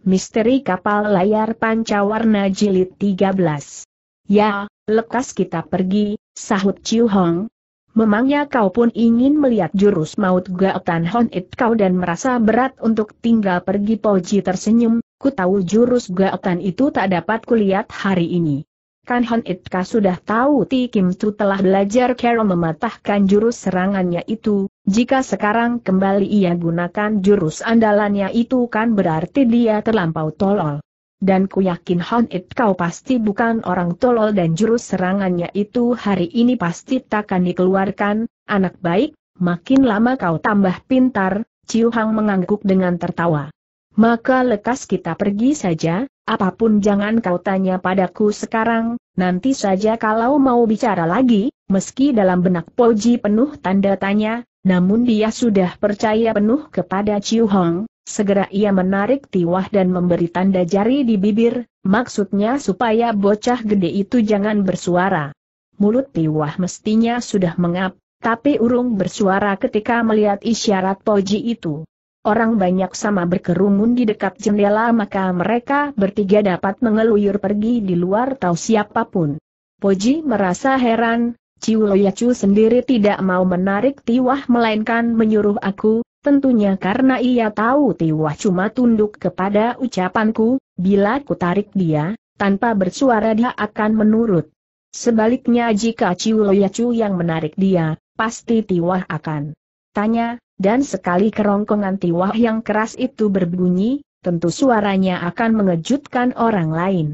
Misteri Kapal Layar Pancawarna Jilid 13. Ya, lekas kita pergi, sahut Chiu Hong. Memangnya kau pun ingin melihat jurus maut Gaotan Hon It kau dan merasa berat untuk tinggal pergi Poji tersenyum, ku tahu jurus Gaotan itu tak dapat kulihat hari ini. Kan Han Itka sudah tahu Ti Kim Tu telah belajar cara mematahkan jurus serangannya itu, jika sekarang kembali ia gunakan jurus andalannya itu kan berarti dia terlampau tolol. Dan ku yakin Han It kau pasti bukan orang tolol dan jurus serangannya itu hari ini pasti takkan dikeluarkan, anak baik, makin lama kau tambah pintar, Ciu Hang mengangguk dengan tertawa. Maka lekas kita pergi saja, apapun jangan kau tanya padaku sekarang, nanti saja kalau mau bicara lagi, meski dalam benak Poji penuh tanda tanya, namun dia sudah percaya penuh kepada Chiu Hong, segera ia menarik tiwah dan memberi tanda jari di bibir, maksudnya supaya bocah gede itu jangan bersuara. Mulut tiwah mestinya sudah mengap, tapi urung bersuara ketika melihat isyarat Poji itu orang banyak sama berkerumun di dekat jendela maka mereka bertiga dapat mengeluyur pergi di luar tahu siapapun. Poji merasa heran, Ciuloyacu sendiri tidak mau menarik Tiwah melainkan menyuruh aku, tentunya karena ia tahu Tiwah cuma tunduk kepada ucapanku, bila ku tarik dia, tanpa bersuara dia akan menurut. Sebaliknya jika Ciuloyacu yang menarik dia, pasti Tiwah akan tanya, dan sekali kerongkongan tiwah yang keras itu berbunyi, tentu suaranya akan mengejutkan orang lain.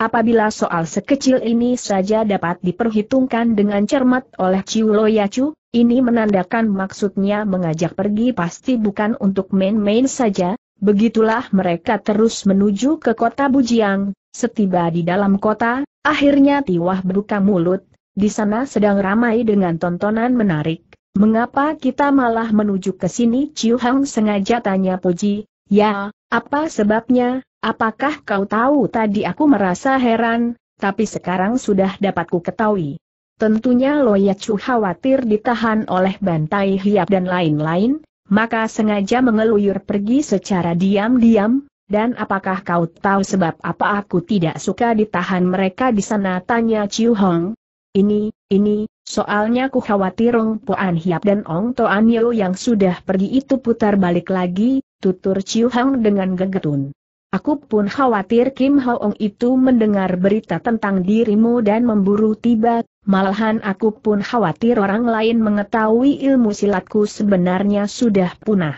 Apabila soal sekecil ini saja dapat diperhitungkan dengan cermat oleh Ciu Loyacu, ini menandakan maksudnya mengajak pergi pasti bukan untuk main-main saja, begitulah mereka terus menuju ke kota Bujiang, setiba di dalam kota, akhirnya Tiwah berbuka mulut, di sana sedang ramai dengan tontonan menarik. Mengapa kita malah menuju ke sini? Ciu Hang sengaja tanya Puji, ya, apa sebabnya, apakah kau tahu tadi aku merasa heran, tapi sekarang sudah dapatku ketahui. Tentunya Loya Chu khawatir ditahan oleh bantai hiap dan lain-lain, maka sengaja mengeluyur pergi secara diam-diam, dan apakah kau tahu sebab apa aku tidak suka ditahan mereka di sana tanya Ciu Hong, ini, ini, soalnya ku khawatir Ong Poan Hiap dan Ong Toan Yeo yang sudah pergi itu putar balik lagi, tutur Chiu Hang dengan gegetun. Aku pun khawatir Kim ong itu mendengar berita tentang dirimu dan memburu tiba, malahan aku pun khawatir orang lain mengetahui ilmu silatku sebenarnya sudah punah.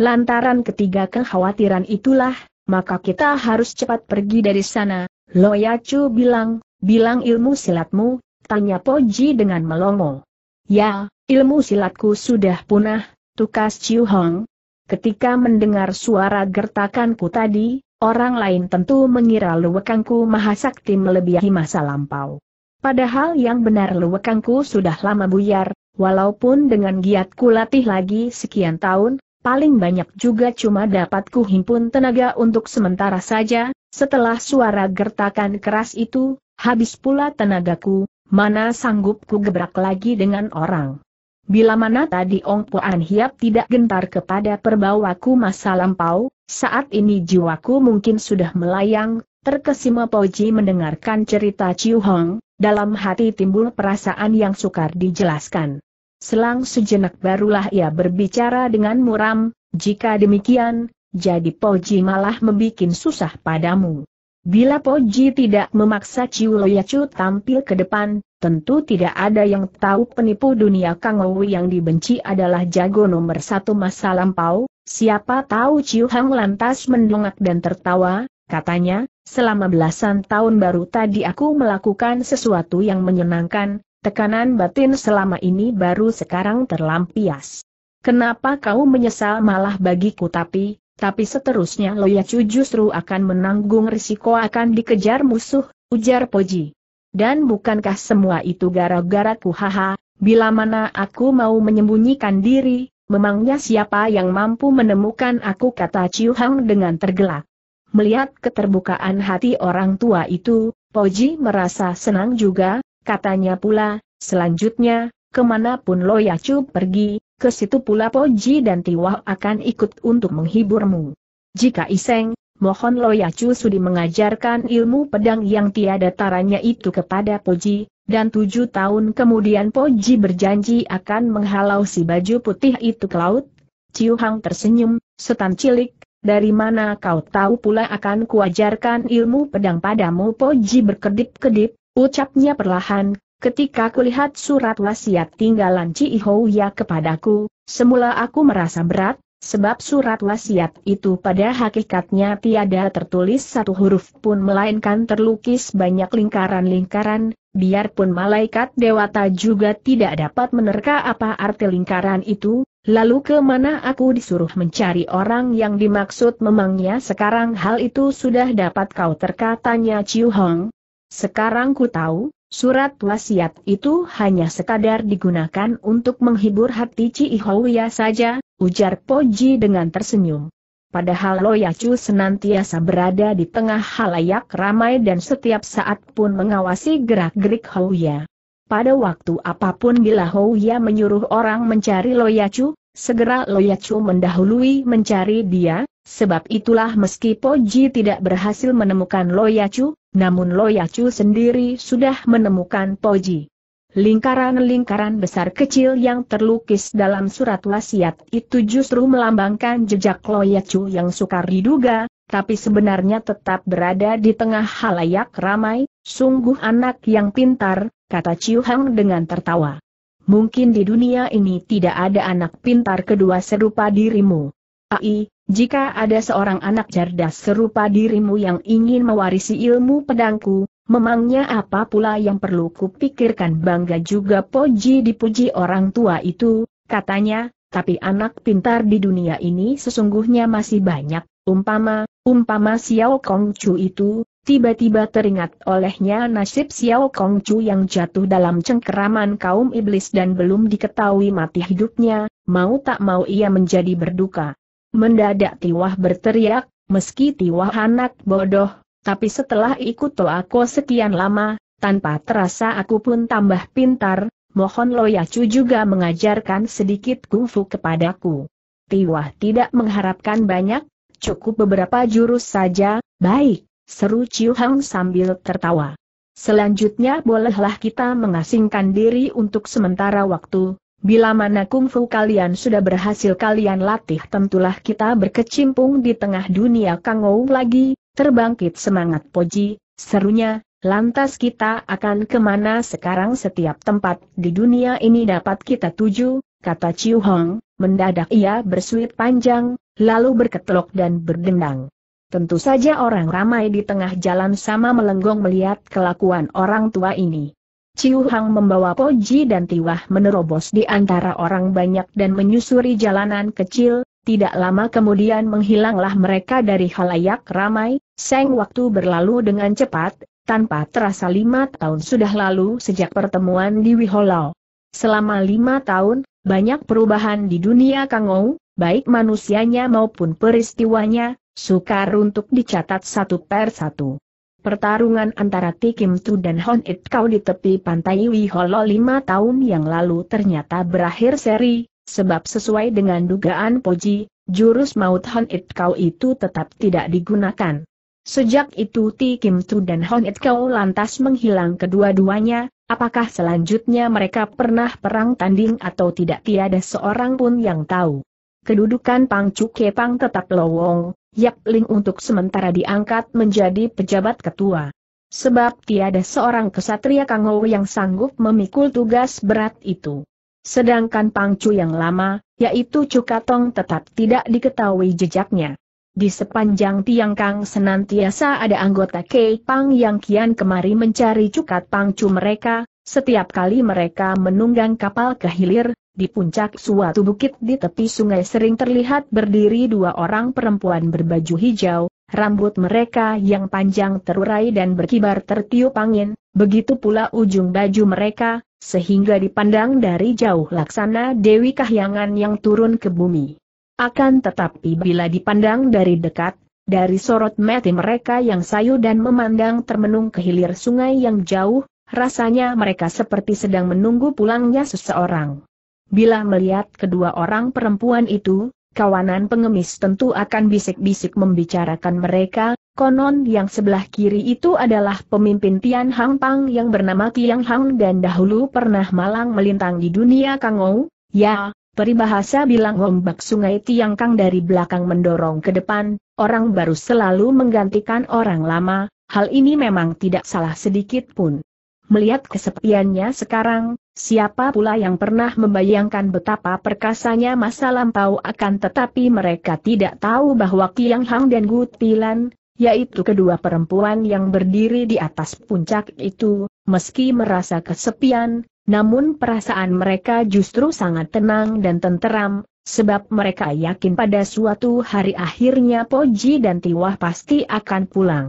Lantaran ketiga kekhawatiran itulah, maka kita harus cepat pergi dari sana, Loya Chu bilang, bilang ilmu silatmu, Tanya Poji dengan melongo. Ya, ilmu silatku sudah punah, tukas chiu Hong. Ketika mendengar suara gertakanku tadi, orang lain tentu mengira luwekangku mahasakti melebihi masa lampau. Padahal yang benar luwekangku sudah lama buyar, walaupun dengan giatku latih lagi sekian tahun, paling banyak juga cuma dapat himpun tenaga untuk sementara saja, setelah suara gertakan keras itu, habis pula tenagaku, mana sanggupku gebrak lagi dengan orang. Bila mana tadi Ong Puan Hiap tidak gentar kepada perbawaku masa lampau, saat ini jiwaku mungkin sudah melayang, terkesima Poji mendengarkan cerita Ciu Hong, dalam hati timbul perasaan yang sukar dijelaskan. Selang sejenak barulah ia berbicara dengan muram, jika demikian, jadi Poji malah membuat susah padamu. Bila Poji tidak memaksa Ciu Loyacu tampil ke depan, tentu tidak ada yang tahu penipu dunia Kang yang dibenci adalah jago nomor satu masa lampau, siapa tahu Ciu Hang lantas mendongak dan tertawa, katanya, selama belasan tahun baru tadi aku melakukan sesuatu yang menyenangkan, tekanan batin selama ini baru sekarang terlampias. Kenapa kau menyesal malah bagiku tapi, tapi seterusnya Loyacu justru akan menanggung risiko akan dikejar musuh, ujar Poji. Dan bukankah semua itu gara-gara ku haha, bila mana aku mau menyembunyikan diri, memangnya siapa yang mampu menemukan aku kata Ciu Hang dengan tergelak. Melihat keterbukaan hati orang tua itu, Poji merasa senang juga, katanya pula, selanjutnya, kemanapun Loyacu pergi, ke situ pula Poji dan Tiwah akan ikut untuk menghiburmu. Jika Iseng, mohon Loyacu Sudi mengajarkan ilmu pedang yang tiada taranya itu kepada Poji, dan tujuh tahun kemudian Poji berjanji akan menghalau si baju putih itu ke laut. Ciu Hang tersenyum, setan cilik, dari mana kau tahu pula akan kuajarkan ilmu pedang padamu Poji berkedip-kedip, ucapnya perlahan, Ketika kulihat surat wasiat tinggalan Ci ya kepadaku, semula aku merasa berat, sebab surat wasiat itu pada hakikatnya tiada tertulis satu huruf pun melainkan terlukis banyak lingkaran-lingkaran, biarpun malaikat dewata juga tidak dapat menerka apa arti lingkaran itu, Lalu kemana aku disuruh mencari orang yang dimaksud memangnya sekarang hal itu sudah dapat kau terkatanya Ciu Hong? Sekarang ku tahu, Surat wasiat itu hanya sekadar digunakan untuk menghibur hati Ci Houya saja, ujar Poji dengan tersenyum. Padahal Loyacu senantiasa berada di tengah halayak ramai dan setiap saat pun mengawasi gerak-gerik Houya. Pada waktu apapun bila Houya menyuruh orang mencari Loyacu, segera Loyacu mendahului mencari dia, Sebab itulah meski Poji tidak berhasil menemukan Loyacu, namun Loyacu sendiri sudah menemukan Poji. Lingkaran-lingkaran besar kecil yang terlukis dalam surat wasiat itu justru melambangkan jejak Loyacu yang sukar diduga, tapi sebenarnya tetap berada di tengah halayak ramai, sungguh anak yang pintar, kata Chiu Hang dengan tertawa. Mungkin di dunia ini tidak ada anak pintar kedua serupa dirimu. Ai, jika ada seorang anak cerdas serupa dirimu yang ingin mewarisi ilmu pedangku, memangnya apa pula yang perlu kupikirkan bangga juga Poji dipuji orang tua itu, katanya, tapi anak pintar di dunia ini sesungguhnya masih banyak, umpama, umpama Xiao Kong Chu itu, tiba-tiba teringat olehnya nasib Xiao Kong Chu yang jatuh dalam cengkeraman kaum iblis dan belum diketahui mati hidupnya, mau tak mau ia menjadi berduka. Mendadak Tiwah berteriak, meski Tiwah anak bodoh, tapi setelah ikut to aku sekian lama, tanpa terasa aku pun tambah pintar, mohon Loyacu juga mengajarkan sedikit kungfu kepadaku. Tiwah tidak mengharapkan banyak, cukup beberapa jurus saja, baik, seru Ciu Hang sambil tertawa. Selanjutnya bolehlah kita mengasingkan diri untuk sementara waktu, Bila mana kungfu kalian sudah berhasil kalian latih tentulah kita berkecimpung di tengah dunia kangou lagi, terbangkit semangat poji, serunya, lantas kita akan kemana sekarang setiap tempat di dunia ini dapat kita tuju, kata Chiu Hong, mendadak ia bersuit panjang, lalu berketelok dan berdendang. Tentu saja orang ramai di tengah jalan sama melenggong melihat kelakuan orang tua ini. Ciu Hang membawa Poji dan Tiwah menerobos di antara orang banyak dan menyusuri jalanan kecil, tidak lama kemudian menghilanglah mereka dari halayak ramai, seng waktu berlalu dengan cepat, tanpa terasa lima tahun sudah lalu sejak pertemuan di Wiholau. Selama lima tahun, banyak perubahan di dunia Kangou, baik manusianya maupun peristiwanya, sukar untuk dicatat satu per satu. Pertarungan antara Tikim Tu dan Hon It Kau di tepi pantai Wiholo lima tahun yang lalu ternyata berakhir seri, sebab sesuai dengan dugaan Poji, jurus maut Hon It Kau itu tetap tidak digunakan. Sejak itu Tikim Tu dan Hon It Kau lantas menghilang kedua-duanya, apakah selanjutnya mereka pernah perang tanding atau tidak tiada seorang pun yang tahu. Kedudukan Pang Cuke Pang tetap lowong, Yap Ling untuk sementara diangkat menjadi pejabat ketua. Sebab tiada seorang kesatria Kangou yang sanggup memikul tugas berat itu. Sedangkan Pangcu yang lama, yaitu Cukatong tetap tidak diketahui jejaknya. Di sepanjang tiang Kang senantiasa ada anggota Kei Pang yang kian kemari mencari cukat Pangcu mereka, setiap kali mereka menunggang kapal ke hilir, di puncak suatu bukit di tepi sungai sering terlihat berdiri dua orang perempuan berbaju hijau, rambut mereka yang panjang terurai dan berkibar tertiup angin, begitu pula ujung baju mereka, sehingga dipandang dari jauh laksana Dewi Kahyangan yang turun ke bumi. Akan tetapi bila dipandang dari dekat, dari sorot mati mereka yang sayu dan memandang termenung ke hilir sungai yang jauh, Rasanya mereka seperti sedang menunggu pulangnya seseorang. Bila melihat kedua orang perempuan itu, kawanan pengemis tentu akan bisik-bisik membicarakan mereka, konon yang sebelah kiri itu adalah pemimpin Tian Hang Pang yang bernama Tiang Hang dan dahulu pernah malang melintang di dunia Kangou, ya, Peribahasa bilang ombak sungai Tiangkang dari belakang mendorong ke depan, orang baru selalu menggantikan orang lama, hal ini memang tidak salah sedikit pun. Melihat kesepiannya sekarang, siapa pula yang pernah membayangkan betapa perkasanya masa lampau akan tetapi mereka tidak tahu bahwa Kiang Hang dan Gu Tilan, yaitu kedua perempuan yang berdiri di atas puncak itu, meski merasa kesepian, namun perasaan mereka justru sangat tenang dan tenteram, sebab mereka yakin pada suatu hari akhirnya Poji dan Tiwah pasti akan pulang.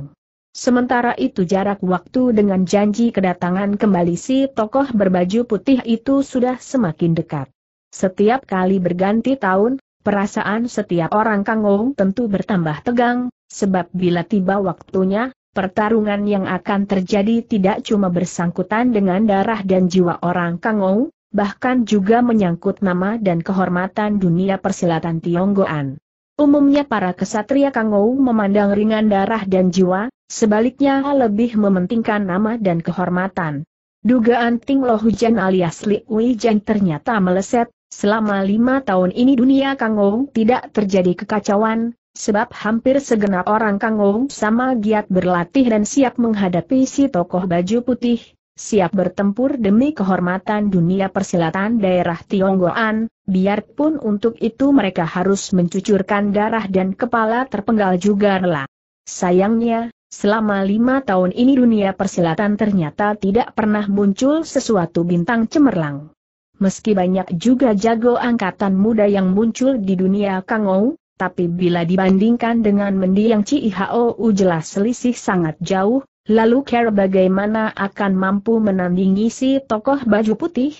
Sementara itu jarak waktu dengan janji kedatangan kembali si tokoh berbaju putih itu sudah semakin dekat. Setiap kali berganti tahun, perasaan setiap orang kangong tentu bertambah tegang, sebab bila tiba waktunya, pertarungan yang akan terjadi tidak cuma bersangkutan dengan darah dan jiwa orang kangong, bahkan juga menyangkut nama dan kehormatan dunia persilatan Tionggoan. Umumnya para kesatria Kangou memandang ringan darah dan jiwa, sebaliknya lebih mementingkan nama dan kehormatan. Dugaan Ting Lo Hujan alias Li Wei ternyata meleset, selama lima tahun ini dunia Kangou tidak terjadi kekacauan, sebab hampir segenap orang Kangou sama giat berlatih dan siap menghadapi si tokoh baju putih, siap bertempur demi kehormatan dunia persilatan daerah Tionggoan, biarpun untuk itu mereka harus mencucurkan darah dan kepala terpenggal juga rela. Sayangnya, selama lima tahun ini dunia persilatan ternyata tidak pernah muncul sesuatu bintang cemerlang. Meski banyak juga jago angkatan muda yang muncul di dunia Kangou, tapi bila dibandingkan dengan mendiang Cihou, jelas selisih sangat jauh, lalu cara bagaimana akan mampu menandingi si tokoh baju putih?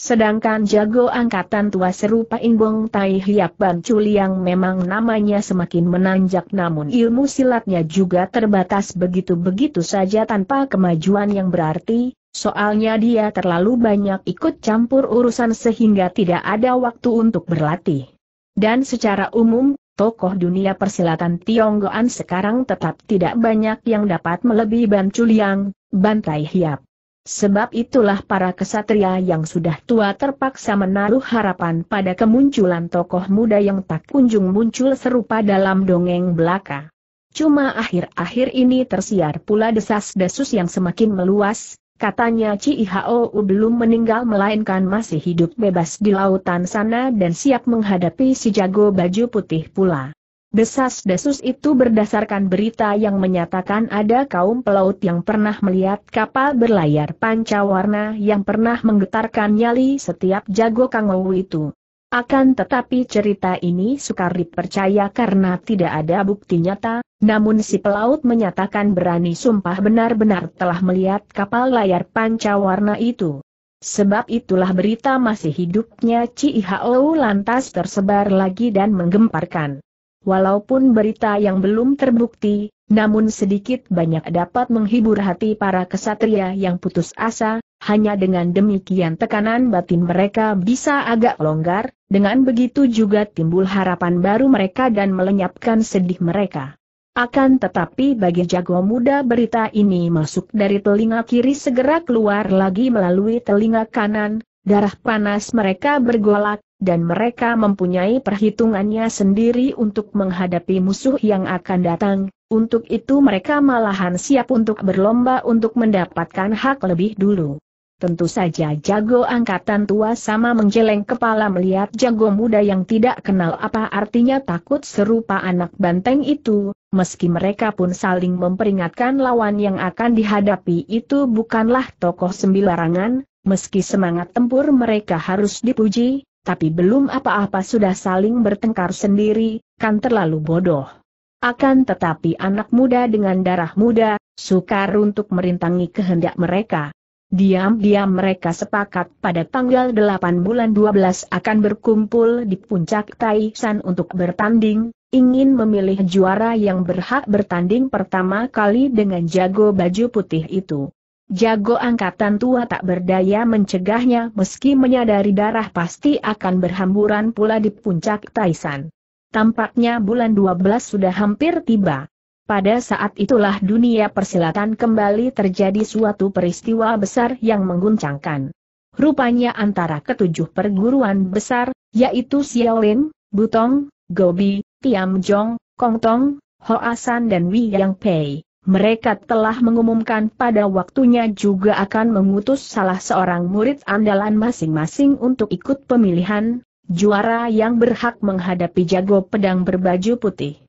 Sedangkan jago angkatan tua serupa Ingbong Tai Hiap Ban Chuli yang memang namanya semakin menanjak namun ilmu silatnya juga terbatas begitu-begitu saja tanpa kemajuan yang berarti, soalnya dia terlalu banyak ikut campur urusan sehingga tidak ada waktu untuk berlatih. Dan secara umum, tokoh dunia persilatan Tionggoan sekarang tetap tidak banyak yang dapat melebihi Ban Chuliang, Bantai Hiap. Sebab itulah para kesatria yang sudah tua terpaksa menaruh harapan pada kemunculan tokoh muda yang tak kunjung muncul serupa dalam dongeng belaka. Cuma akhir-akhir ini tersiar pula desas-desus yang semakin meluas, Katanya Cihao belum meninggal melainkan masih hidup bebas di lautan sana dan siap menghadapi si jago baju putih pula. Desas-desus itu berdasarkan berita yang menyatakan ada kaum pelaut yang pernah melihat kapal berlayar pancawarna yang pernah menggetarkan nyali setiap jago Kangowu itu. Akan tetapi cerita ini sukar dipercaya karena tidak ada bukti nyata, namun si pelaut menyatakan berani sumpah benar-benar telah melihat kapal layar panca warna itu. Sebab itulah berita masih hidupnya Ci lantas tersebar lagi dan menggemparkan. Walaupun berita yang belum terbukti, namun sedikit banyak dapat menghibur hati para kesatria yang putus asa, hanya dengan demikian tekanan batin mereka bisa agak longgar, dengan begitu juga timbul harapan baru mereka dan melenyapkan sedih mereka. Akan tetapi bagi jago muda berita ini masuk dari telinga kiri segera keluar lagi melalui telinga kanan, darah panas mereka bergolak, dan mereka mempunyai perhitungannya sendiri untuk menghadapi musuh yang akan datang, untuk itu mereka malahan siap untuk berlomba untuk mendapatkan hak lebih dulu. Tentu saja jago angkatan tua sama menjeleng kepala melihat jago muda yang tidak kenal apa artinya takut serupa anak banteng itu, meski mereka pun saling memperingatkan lawan yang akan dihadapi itu bukanlah tokoh sembilarangan, Meski semangat tempur mereka harus dipuji, tapi belum apa-apa sudah saling bertengkar sendiri, kan terlalu bodoh. Akan tetapi anak muda dengan darah muda, sukar untuk merintangi kehendak mereka. Diam-diam mereka sepakat pada tanggal 8 bulan 12 akan berkumpul di puncak Taishan untuk bertanding, ingin memilih juara yang berhak bertanding pertama kali dengan jago baju putih itu. Jago angkatan tua tak berdaya mencegahnya meski menyadari darah pasti akan berhamburan pula di puncak Taisan. Tampaknya bulan 12 sudah hampir tiba. Pada saat itulah dunia persilatan kembali terjadi suatu peristiwa besar yang mengguncangkan. Rupanya antara ketujuh perguruan besar, yaitu Xiaolin, Butong, Gobi, Tiamjong, Kongtong, Hoasan dan Yang Pei mereka telah mengumumkan pada waktunya juga akan mengutus salah seorang murid andalan masing-masing untuk ikut pemilihan, juara yang berhak menghadapi jago pedang berbaju putih.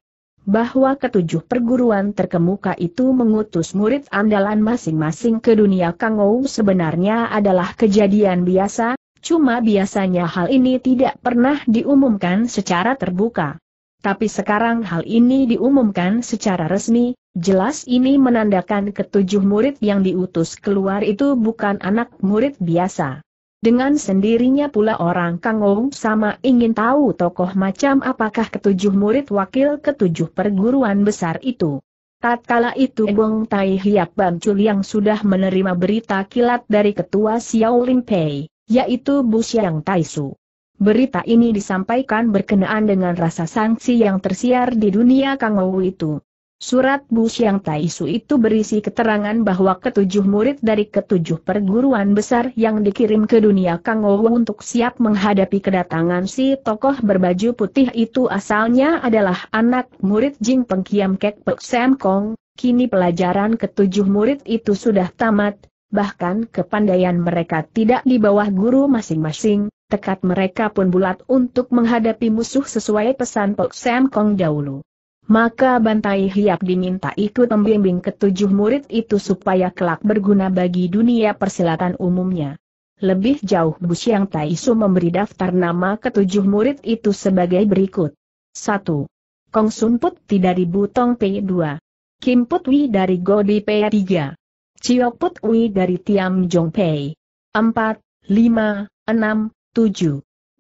Bahwa ketujuh perguruan terkemuka itu mengutus murid andalan masing-masing ke dunia Kangou sebenarnya adalah kejadian biasa, cuma biasanya hal ini tidak pernah diumumkan secara terbuka. Tapi sekarang hal ini diumumkan secara resmi, Jelas ini menandakan ketujuh murid yang diutus keluar itu bukan anak murid biasa. Dengan sendirinya pula orang Kangou sama ingin tahu tokoh macam apakah ketujuh murid wakil ketujuh perguruan besar itu. Tatkala itu Bong Tai Hiap Bamcul yang sudah menerima berita kilat dari ketua Xiao Lim Pei, yaitu Bu Xiang Tai Su. Berita ini disampaikan berkenaan dengan rasa sanksi yang tersiar di dunia Kangou itu. Surat Bu Tai Taisu itu berisi keterangan bahwa ketujuh murid dari ketujuh perguruan besar yang dikirim ke dunia Kangou untuk siap menghadapi kedatangan si tokoh berbaju putih itu asalnya adalah anak murid Jing Pengkiam Kek Pek Sam Kong, kini pelajaran ketujuh murid itu sudah tamat, bahkan kepandaian mereka tidak di bawah guru masing-masing, tekad mereka pun bulat untuk menghadapi musuh sesuai pesan Pek Sam Kong dahulu maka Bantai Hiap diminta ikut membimbing ketujuh murid itu supaya kelak berguna bagi dunia persilatan umumnya. Lebih jauh Bu Siang Taisu memberi daftar nama ketujuh murid itu sebagai berikut. 1. Kong Sun Put Ti dari Butong P2. Kim Put Wi dari Godi P3. Chiyo Put Wi dari Tiam Jong Pei. 4, 5, 6, 7.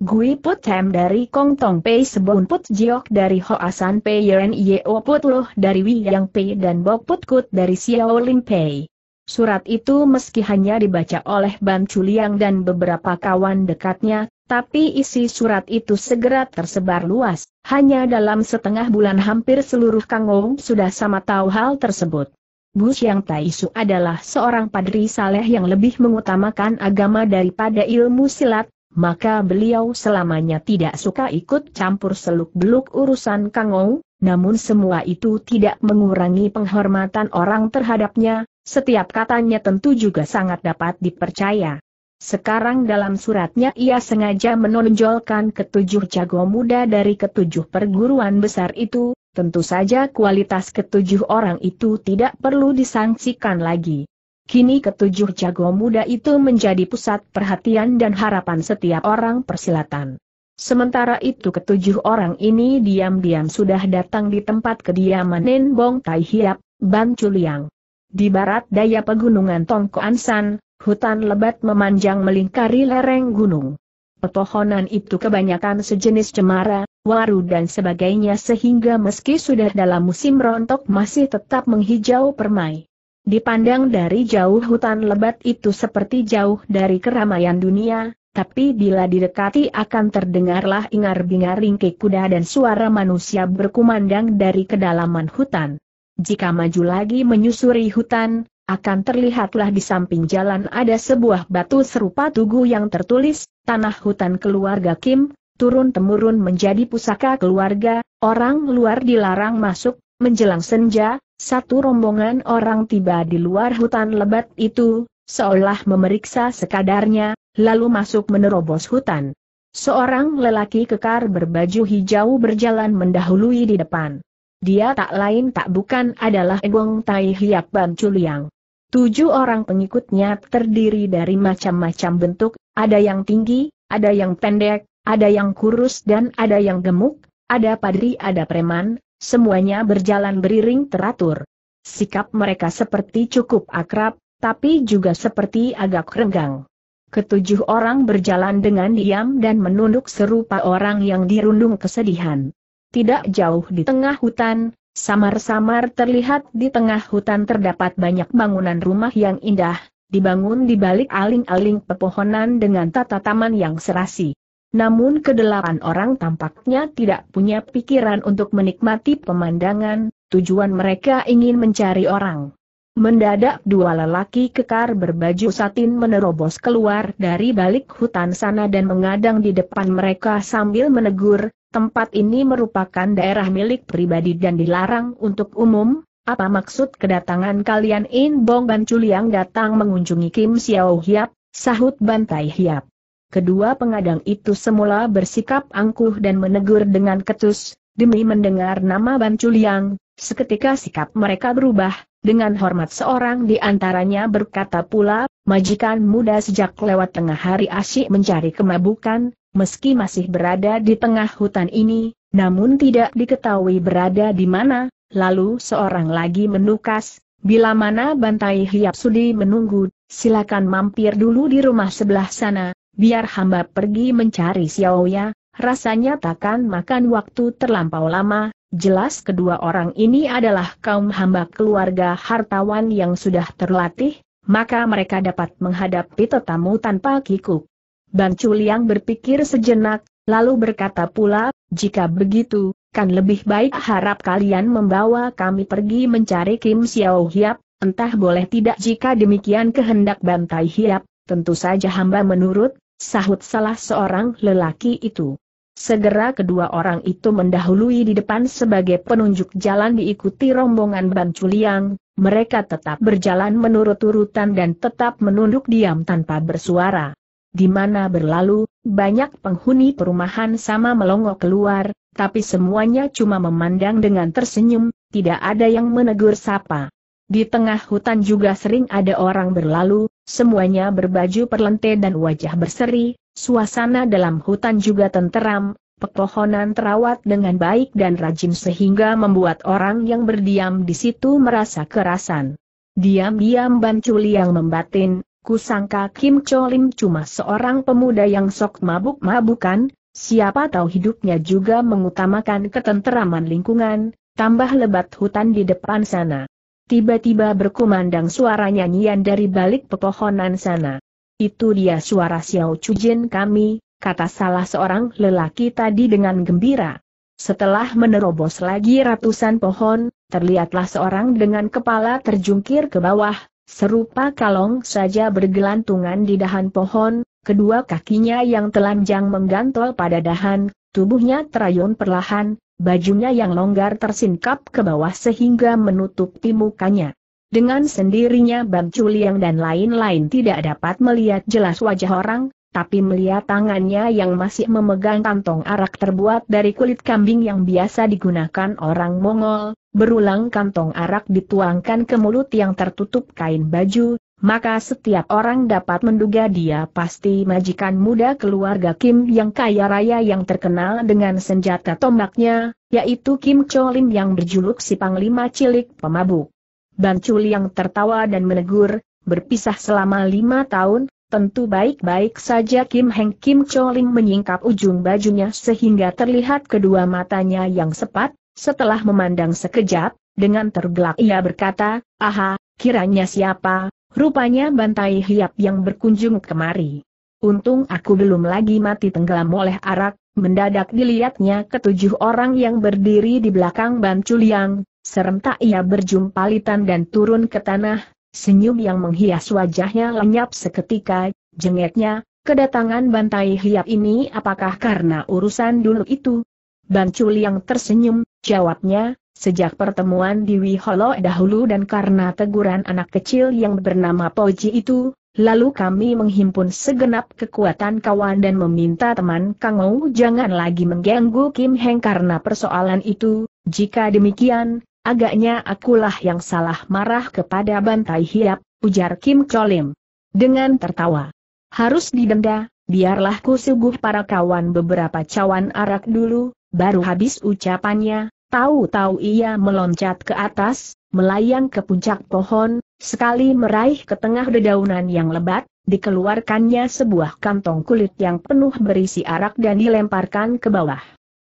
Gui Put Tem dari Kong Tong Pei sebun Put Jiok dari Hoasan Pei Yeren Yeo Put Loh dari Yang Pei dan bok Put Kut dari Xiao Lim Pei. Surat itu meski hanya dibaca oleh Ban Chuliang dan beberapa kawan dekatnya, tapi isi surat itu segera tersebar luas. Hanya dalam setengah bulan hampir seluruh Kangong sudah sama tahu hal tersebut. Bu Xiang Taisu adalah seorang padri saleh yang lebih mengutamakan agama daripada ilmu silat, maka beliau selamanya tidak suka ikut campur seluk-beluk urusan Kang namun semua itu tidak mengurangi penghormatan orang terhadapnya, setiap katanya tentu juga sangat dapat dipercaya. Sekarang dalam suratnya ia sengaja menonjolkan ketujuh jago muda dari ketujuh perguruan besar itu, tentu saja kualitas ketujuh orang itu tidak perlu disangsikan lagi. Kini ketujuh jago muda itu menjadi pusat perhatian dan harapan setiap orang persilatan. Sementara itu ketujuh orang ini diam-diam sudah datang di tempat kediaman Nen Bong Tai Hiap, Ban Chuliang. Di barat daya pegunungan Tongkoansan, hutan lebat memanjang melingkari lereng gunung. Pepohonan itu kebanyakan sejenis cemara, waru dan sebagainya sehingga meski sudah dalam musim rontok masih tetap menghijau permai. Dipandang dari jauh hutan lebat itu seperti jauh dari keramaian dunia, tapi bila didekati akan terdengarlah ingar-bingar ringkik kuda dan suara manusia berkumandang dari kedalaman hutan. Jika maju lagi menyusuri hutan, akan terlihatlah di samping jalan ada sebuah batu serupa tugu yang tertulis, Tanah Hutan Keluarga Kim, turun-temurun menjadi pusaka keluarga, orang luar dilarang masuk, menjelang senja, satu rombongan orang tiba di luar hutan lebat itu, seolah memeriksa sekadarnya, lalu masuk menerobos hutan. Seorang lelaki kekar berbaju hijau berjalan mendahului di depan. Dia tak lain tak bukan adalah Egong Tai Hiap Ban Chuliang. Tujuh orang pengikutnya terdiri dari macam-macam bentuk, ada yang tinggi, ada yang pendek, ada yang kurus dan ada yang gemuk, ada padri ada preman, Semuanya berjalan beriring teratur. Sikap mereka seperti cukup akrab, tapi juga seperti agak renggang. Ketujuh orang berjalan dengan diam dan menunduk serupa orang yang dirundung kesedihan. Tidak jauh di tengah hutan, samar-samar terlihat di tengah hutan terdapat banyak bangunan rumah yang indah, dibangun di balik aling-aling pepohonan dengan tata taman yang serasi. Namun kedelapan orang tampaknya tidak punya pikiran untuk menikmati pemandangan, tujuan mereka ingin mencari orang. Mendadak dua lelaki kekar berbaju satin menerobos keluar dari balik hutan sana dan mengadang di depan mereka sambil menegur, tempat ini merupakan daerah milik pribadi dan dilarang untuk umum, apa maksud kedatangan kalian In Bong Ban Chul datang mengunjungi Kim Xiao Hiap, sahut Bantai Hiap. Kedua pengadang itu semula bersikap angkuh dan menegur dengan ketus, demi mendengar nama Ban Chuliang, seketika sikap mereka berubah, dengan hormat seorang di antaranya berkata pula, majikan muda sejak lewat tengah hari asyik mencari kemabukan, meski masih berada di tengah hutan ini, namun tidak diketahui berada di mana, lalu seorang lagi menukas, bila mana bantai hiap sudi menunggu, silakan mampir dulu di rumah sebelah sana, biar hamba pergi mencari Xiaoya, rasanya takkan makan waktu terlampau lama, jelas kedua orang ini adalah kaum hamba keluarga hartawan yang sudah terlatih, maka mereka dapat menghadapi tetamu tanpa kikuk. Bancu Yang berpikir sejenak, lalu berkata pula, jika begitu, kan lebih baik harap kalian membawa kami pergi mencari Kim Xiao Hiap, entah boleh tidak jika demikian kehendak Bantai Hiap, Tentu saja hamba menurut, sahut salah seorang lelaki itu. Segera kedua orang itu mendahului di depan sebagai penunjuk jalan diikuti rombongan banculiang. mereka tetap berjalan menurut urutan dan tetap menunduk diam tanpa bersuara. Di mana berlalu, banyak penghuni perumahan sama melongo keluar, tapi semuanya cuma memandang dengan tersenyum, tidak ada yang menegur sapa. Di tengah hutan juga sering ada orang berlalu, Semuanya berbaju perlente dan wajah berseri, suasana dalam hutan juga tenteram, pepohonan terawat dengan baik dan rajin sehingga membuat orang yang berdiam di situ merasa kerasan. Diam-diam Ban yang membatin, kusangka Kim Cholim cuma seorang pemuda yang sok mabuk-mabukan, siapa tahu hidupnya juga mengutamakan ketenteraman lingkungan, tambah lebat hutan di depan sana. Tiba-tiba berkumandang suara nyanyian dari balik pepohonan sana. Itu dia suara Xiao Chujin kami, kata salah seorang lelaki tadi dengan gembira. Setelah menerobos lagi ratusan pohon, terlihatlah seorang dengan kepala terjungkir ke bawah, serupa kalong saja bergelantungan di dahan pohon, kedua kakinya yang telanjang menggantol pada dahan, tubuhnya terayun perlahan, bajunya yang longgar tersingkap ke bawah sehingga menutupi mukanya. Dengan sendirinya Bang Culiang dan lain-lain tidak dapat melihat jelas wajah orang, tapi melihat tangannya yang masih memegang kantong arak terbuat dari kulit kambing yang biasa digunakan orang Mongol, berulang kantong arak dituangkan ke mulut yang tertutup kain baju, maka setiap orang dapat menduga dia pasti majikan muda keluarga Kim yang kaya raya yang terkenal dengan senjata tombaknya, yaitu Kim Cholim yang berjuluk si Panglima Cilik Pemabuk. Chul yang tertawa dan menegur, berpisah selama lima tahun, tentu baik-baik saja Kim Heng Kim Cholim menyingkap ujung bajunya sehingga terlihat kedua matanya yang sepat, setelah memandang sekejap, dengan tergelak ia berkata, aha, kiranya siapa, Rupanya bantai hiap yang berkunjung kemari. Untung aku belum lagi mati tenggelam oleh arak, mendadak dilihatnya ketujuh orang yang berdiri di belakang Ban Culiang, serentak ia berjumpalitan dan turun ke tanah, senyum yang menghias wajahnya lenyap seketika, jengeknya, kedatangan bantai hiap ini apakah karena urusan dulu itu? Ban tersenyum, jawabnya, Sejak pertemuan di Wiholo dahulu dan karena teguran anak kecil yang bernama Poji itu, lalu kami menghimpun segenap kekuatan kawan dan meminta teman Kang Ou jangan lagi mengganggu Kim Heng karena persoalan itu, jika demikian, agaknya akulah yang salah marah kepada Bantai Hiap, ujar Kim Cholim. Dengan tertawa. Harus didenda, biarlah ku suguh para kawan beberapa cawan arak dulu, baru habis ucapannya, Tahu-tahu ia meloncat ke atas, melayang ke puncak pohon, sekali meraih ke tengah dedaunan yang lebat, dikeluarkannya sebuah kantong kulit yang penuh berisi arak dan dilemparkan ke bawah.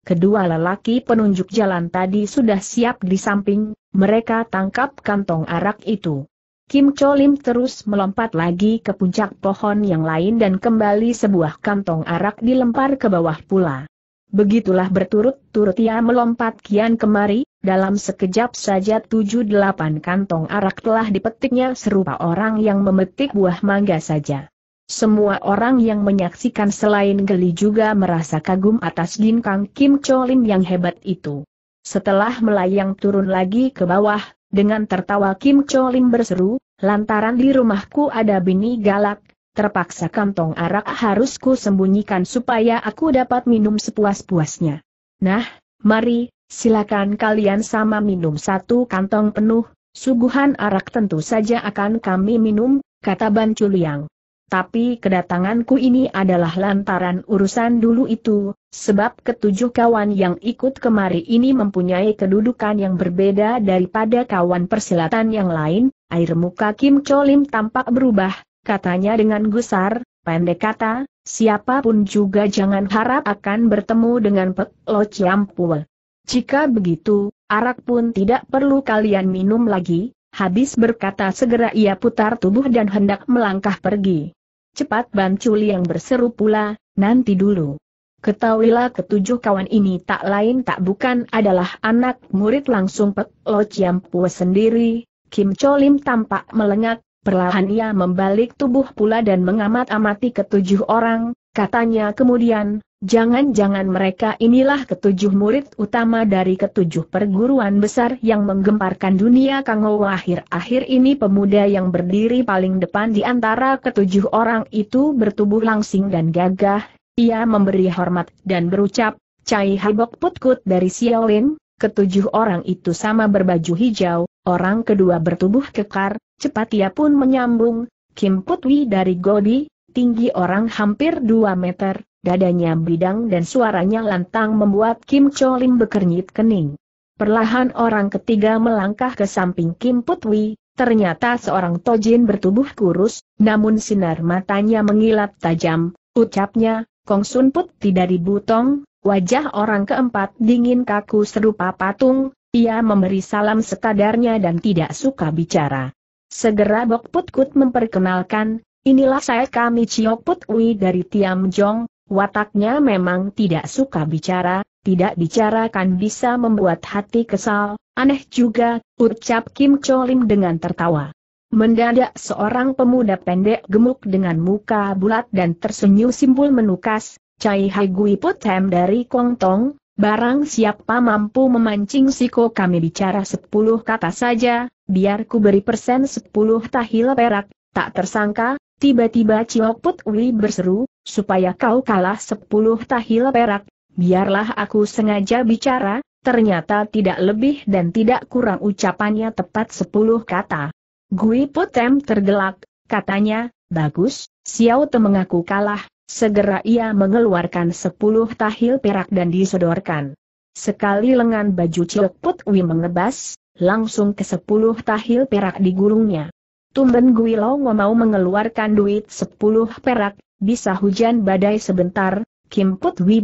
Kedua lelaki penunjuk jalan tadi sudah siap di samping, mereka tangkap kantong arak itu. Kim Cholim terus melompat lagi ke puncak pohon yang lain dan kembali sebuah kantong arak dilempar ke bawah pula. Begitulah berturut-turut ia melompat kian kemari, dalam sekejap saja tujuh delapan kantong arak telah dipetiknya serupa orang yang memetik buah mangga saja. Semua orang yang menyaksikan selain geli juga merasa kagum atas ginkang Kim Cholim yang hebat itu. Setelah melayang turun lagi ke bawah, dengan tertawa Kim Cholim berseru, lantaran di rumahku ada bini galak, terpaksa kantong arak harus ku sembunyikan supaya aku dapat minum sepuas-puasnya. Nah, mari, silakan kalian sama minum satu kantong penuh, suguhan arak tentu saja akan kami minum, kata Ban Chuliang. Tapi kedatanganku ini adalah lantaran urusan dulu itu, sebab ketujuh kawan yang ikut kemari ini mempunyai kedudukan yang berbeda daripada kawan persilatan yang lain, air muka Kim Cholim tampak berubah, katanya dengan gusar, pendek kata, siapapun juga jangan harap akan bertemu dengan Pek Lo Ciampue. Jika begitu, arak pun tidak perlu kalian minum lagi, habis berkata segera ia putar tubuh dan hendak melangkah pergi. Cepat Banculi yang berseru pula, nanti dulu. Ketahuilah ketujuh kawan ini tak lain tak bukan adalah anak murid langsung Pek Lo Ciampue sendiri, Kim Cholim tampak melengak, Perlahan ia membalik tubuh pula dan mengamat-amati ketujuh orang, katanya kemudian, jangan-jangan mereka inilah ketujuh murid utama dari ketujuh perguruan besar yang menggemparkan dunia Kangou akhir-akhir ini pemuda yang berdiri paling depan di antara ketujuh orang itu bertubuh langsing dan gagah, ia memberi hormat dan berucap, Cai Habok Putkut dari Xiaolin, ketujuh orang itu sama berbaju hijau, orang kedua bertubuh kekar, Cepat ia pun menyambung, Kim Putwi dari Godi, tinggi orang hampir 2 meter, dadanya bidang dan suaranya lantang membuat Kim Cholim bekernyit kening. Perlahan orang ketiga melangkah ke samping Kim Putwi, ternyata seorang tojin bertubuh kurus, namun sinar matanya mengilat tajam, ucapnya, Kong Sun Put tidak dibutong, wajah orang keempat dingin kaku serupa patung, ia memberi salam sekadarnya dan tidak suka bicara. Segera Bok Put Kut memperkenalkan, inilah saya kami Cio Put Ui dari Tiam Jong, wataknya memang tidak suka bicara, tidak bicara kan bisa membuat hati kesal, aneh juga, ucap Kim Cholim dengan tertawa. Mendadak seorang pemuda pendek gemuk dengan muka bulat dan tersenyum simpul menukas, Cai Hai Gui Putem dari Kongtong, Barang siapa mampu memancing siko kami bicara sepuluh kata saja, biar ku beri persen sepuluh tahil perak, tak tersangka, tiba-tiba Ciokput Wi berseru, supaya kau kalah sepuluh tahil perak, biarlah aku sengaja bicara, ternyata tidak lebih dan tidak kurang ucapannya tepat sepuluh kata. Gui Putem tergelak, katanya, bagus, Xiao Te mengaku kalah, Segera ia mengeluarkan sepuluh tahil perak dan disodorkan. Sekali lengan baju Ciok putwi Wi mengebas, langsung ke sepuluh tahil perak di gurungnya. Tumben Guilongo mau mengeluarkan duit sepuluh perak, bisa hujan badai sebentar, Kim Put Wi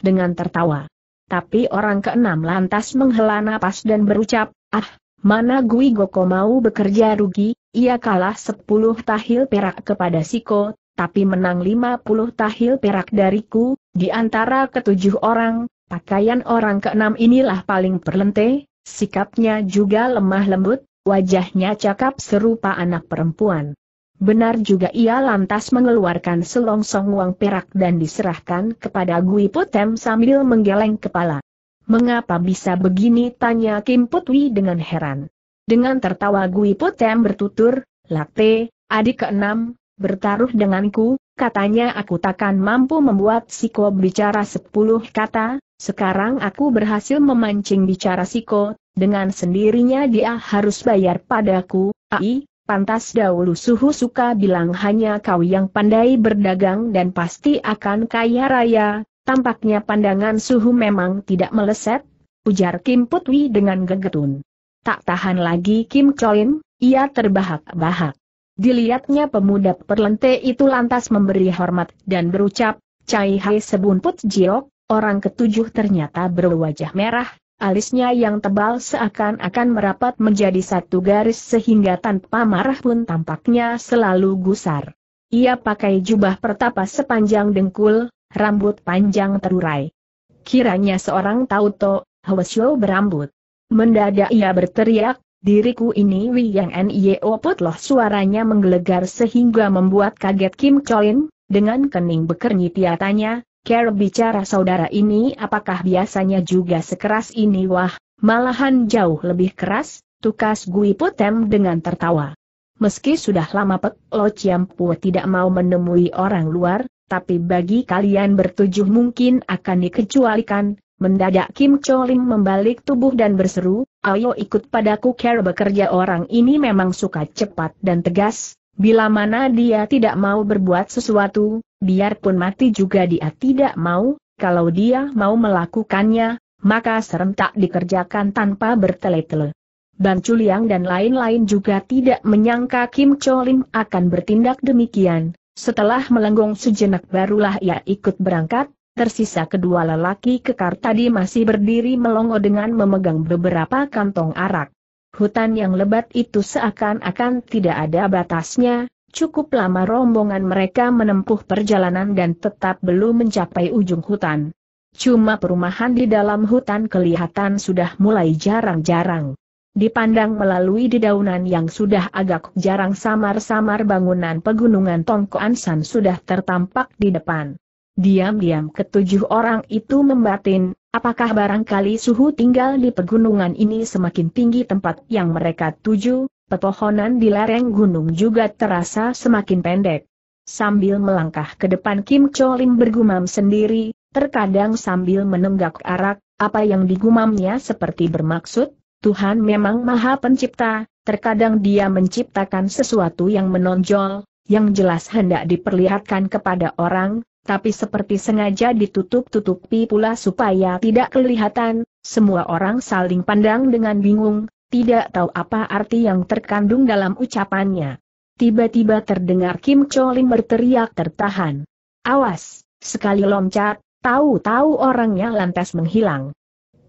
dengan tertawa. Tapi orang keenam lantas menghela napas dan berucap, ah, mana Gui Goko mau bekerja rugi, ia kalah sepuluh tahil perak kepada Siko, tapi menang 50 tahil perak dariku, di antara ketujuh orang, pakaian orang keenam inilah paling perlente, sikapnya juga lemah lembut, wajahnya cakap serupa anak perempuan. Benar juga ia lantas mengeluarkan selongsong uang perak dan diserahkan kepada Gui Putem sambil menggeleng kepala. Mengapa bisa begini tanya Kim Putwi dengan heran. Dengan tertawa Gui Putem bertutur, Latte, adik keenam, Bertaruh denganku, katanya aku takkan mampu membuat Siko bicara sepuluh kata, sekarang aku berhasil memancing bicara Siko, dengan sendirinya dia harus bayar padaku, ai, Pantas dahulu suhu suka bilang hanya kau yang pandai berdagang dan pasti akan kaya raya, tampaknya pandangan suhu memang tidak meleset, ujar Kim Putwi dengan gegetun. Tak tahan lagi Kim Choin, ia terbahak-bahak. Dilihatnya pemuda perlente itu lantas memberi hormat dan berucap, Cai Hai sebunput jiok, orang ketujuh ternyata berwajah merah, alisnya yang tebal seakan-akan merapat menjadi satu garis sehingga tanpa marah pun tampaknya selalu gusar. Ia pakai jubah pertapa sepanjang dengkul, rambut panjang terurai. Kiranya seorang tauto, Hwasyo berambut. Mendadak ia berteriak, Diriku ini Wiyang Nio Putloh suaranya menggelegar sehingga membuat kaget Kim Choin, dengan kening bekernyit tiatanya, Care bicara saudara ini apakah biasanya juga sekeras ini wah, malahan jauh lebih keras, tukas Gui Putem dengan tertawa. Meski sudah lama Pek Lo Ciampu tidak mau menemui orang luar, tapi bagi kalian bertujuh mungkin akan dikecualikan, Mendadak Kim Cholim membalik tubuh dan berseru, ayo ikut padaku care bekerja orang ini memang suka cepat dan tegas, bila mana dia tidak mau berbuat sesuatu, biarpun mati juga dia tidak mau, kalau dia mau melakukannya, maka serentak dikerjakan tanpa bertele-tele. Ban Chuliang dan lain-lain juga tidak menyangka Kim Cholim akan bertindak demikian, setelah melenggong sejenak barulah ia ikut berangkat, tersisa kedua lelaki kekar tadi masih berdiri melongo dengan memegang beberapa kantong arak. Hutan yang lebat itu seakan-akan tidak ada batasnya, cukup lama rombongan mereka menempuh perjalanan dan tetap belum mencapai ujung hutan. Cuma perumahan di dalam hutan kelihatan sudah mulai jarang-jarang. Dipandang melalui dedaunan yang sudah agak jarang samar-samar bangunan pegunungan Tongkoansan sudah tertampak di depan. Diam-diam ketujuh orang itu membatin, apakah barangkali suhu tinggal di pegunungan ini semakin tinggi tempat yang mereka tuju, pepohonan di lereng gunung juga terasa semakin pendek. Sambil melangkah ke depan Kim Cholim bergumam sendiri, terkadang sambil menenggak arak, apa yang digumamnya seperti bermaksud, Tuhan memang maha pencipta, terkadang dia menciptakan sesuatu yang menonjol, yang jelas hendak diperlihatkan kepada orang, tapi seperti sengaja ditutup-tutupi pula supaya tidak kelihatan, semua orang saling pandang dengan bingung, tidak tahu apa arti yang terkandung dalam ucapannya. Tiba-tiba terdengar Kim Cholim berteriak tertahan. Awas, sekali loncat, tahu-tahu orangnya lantas menghilang.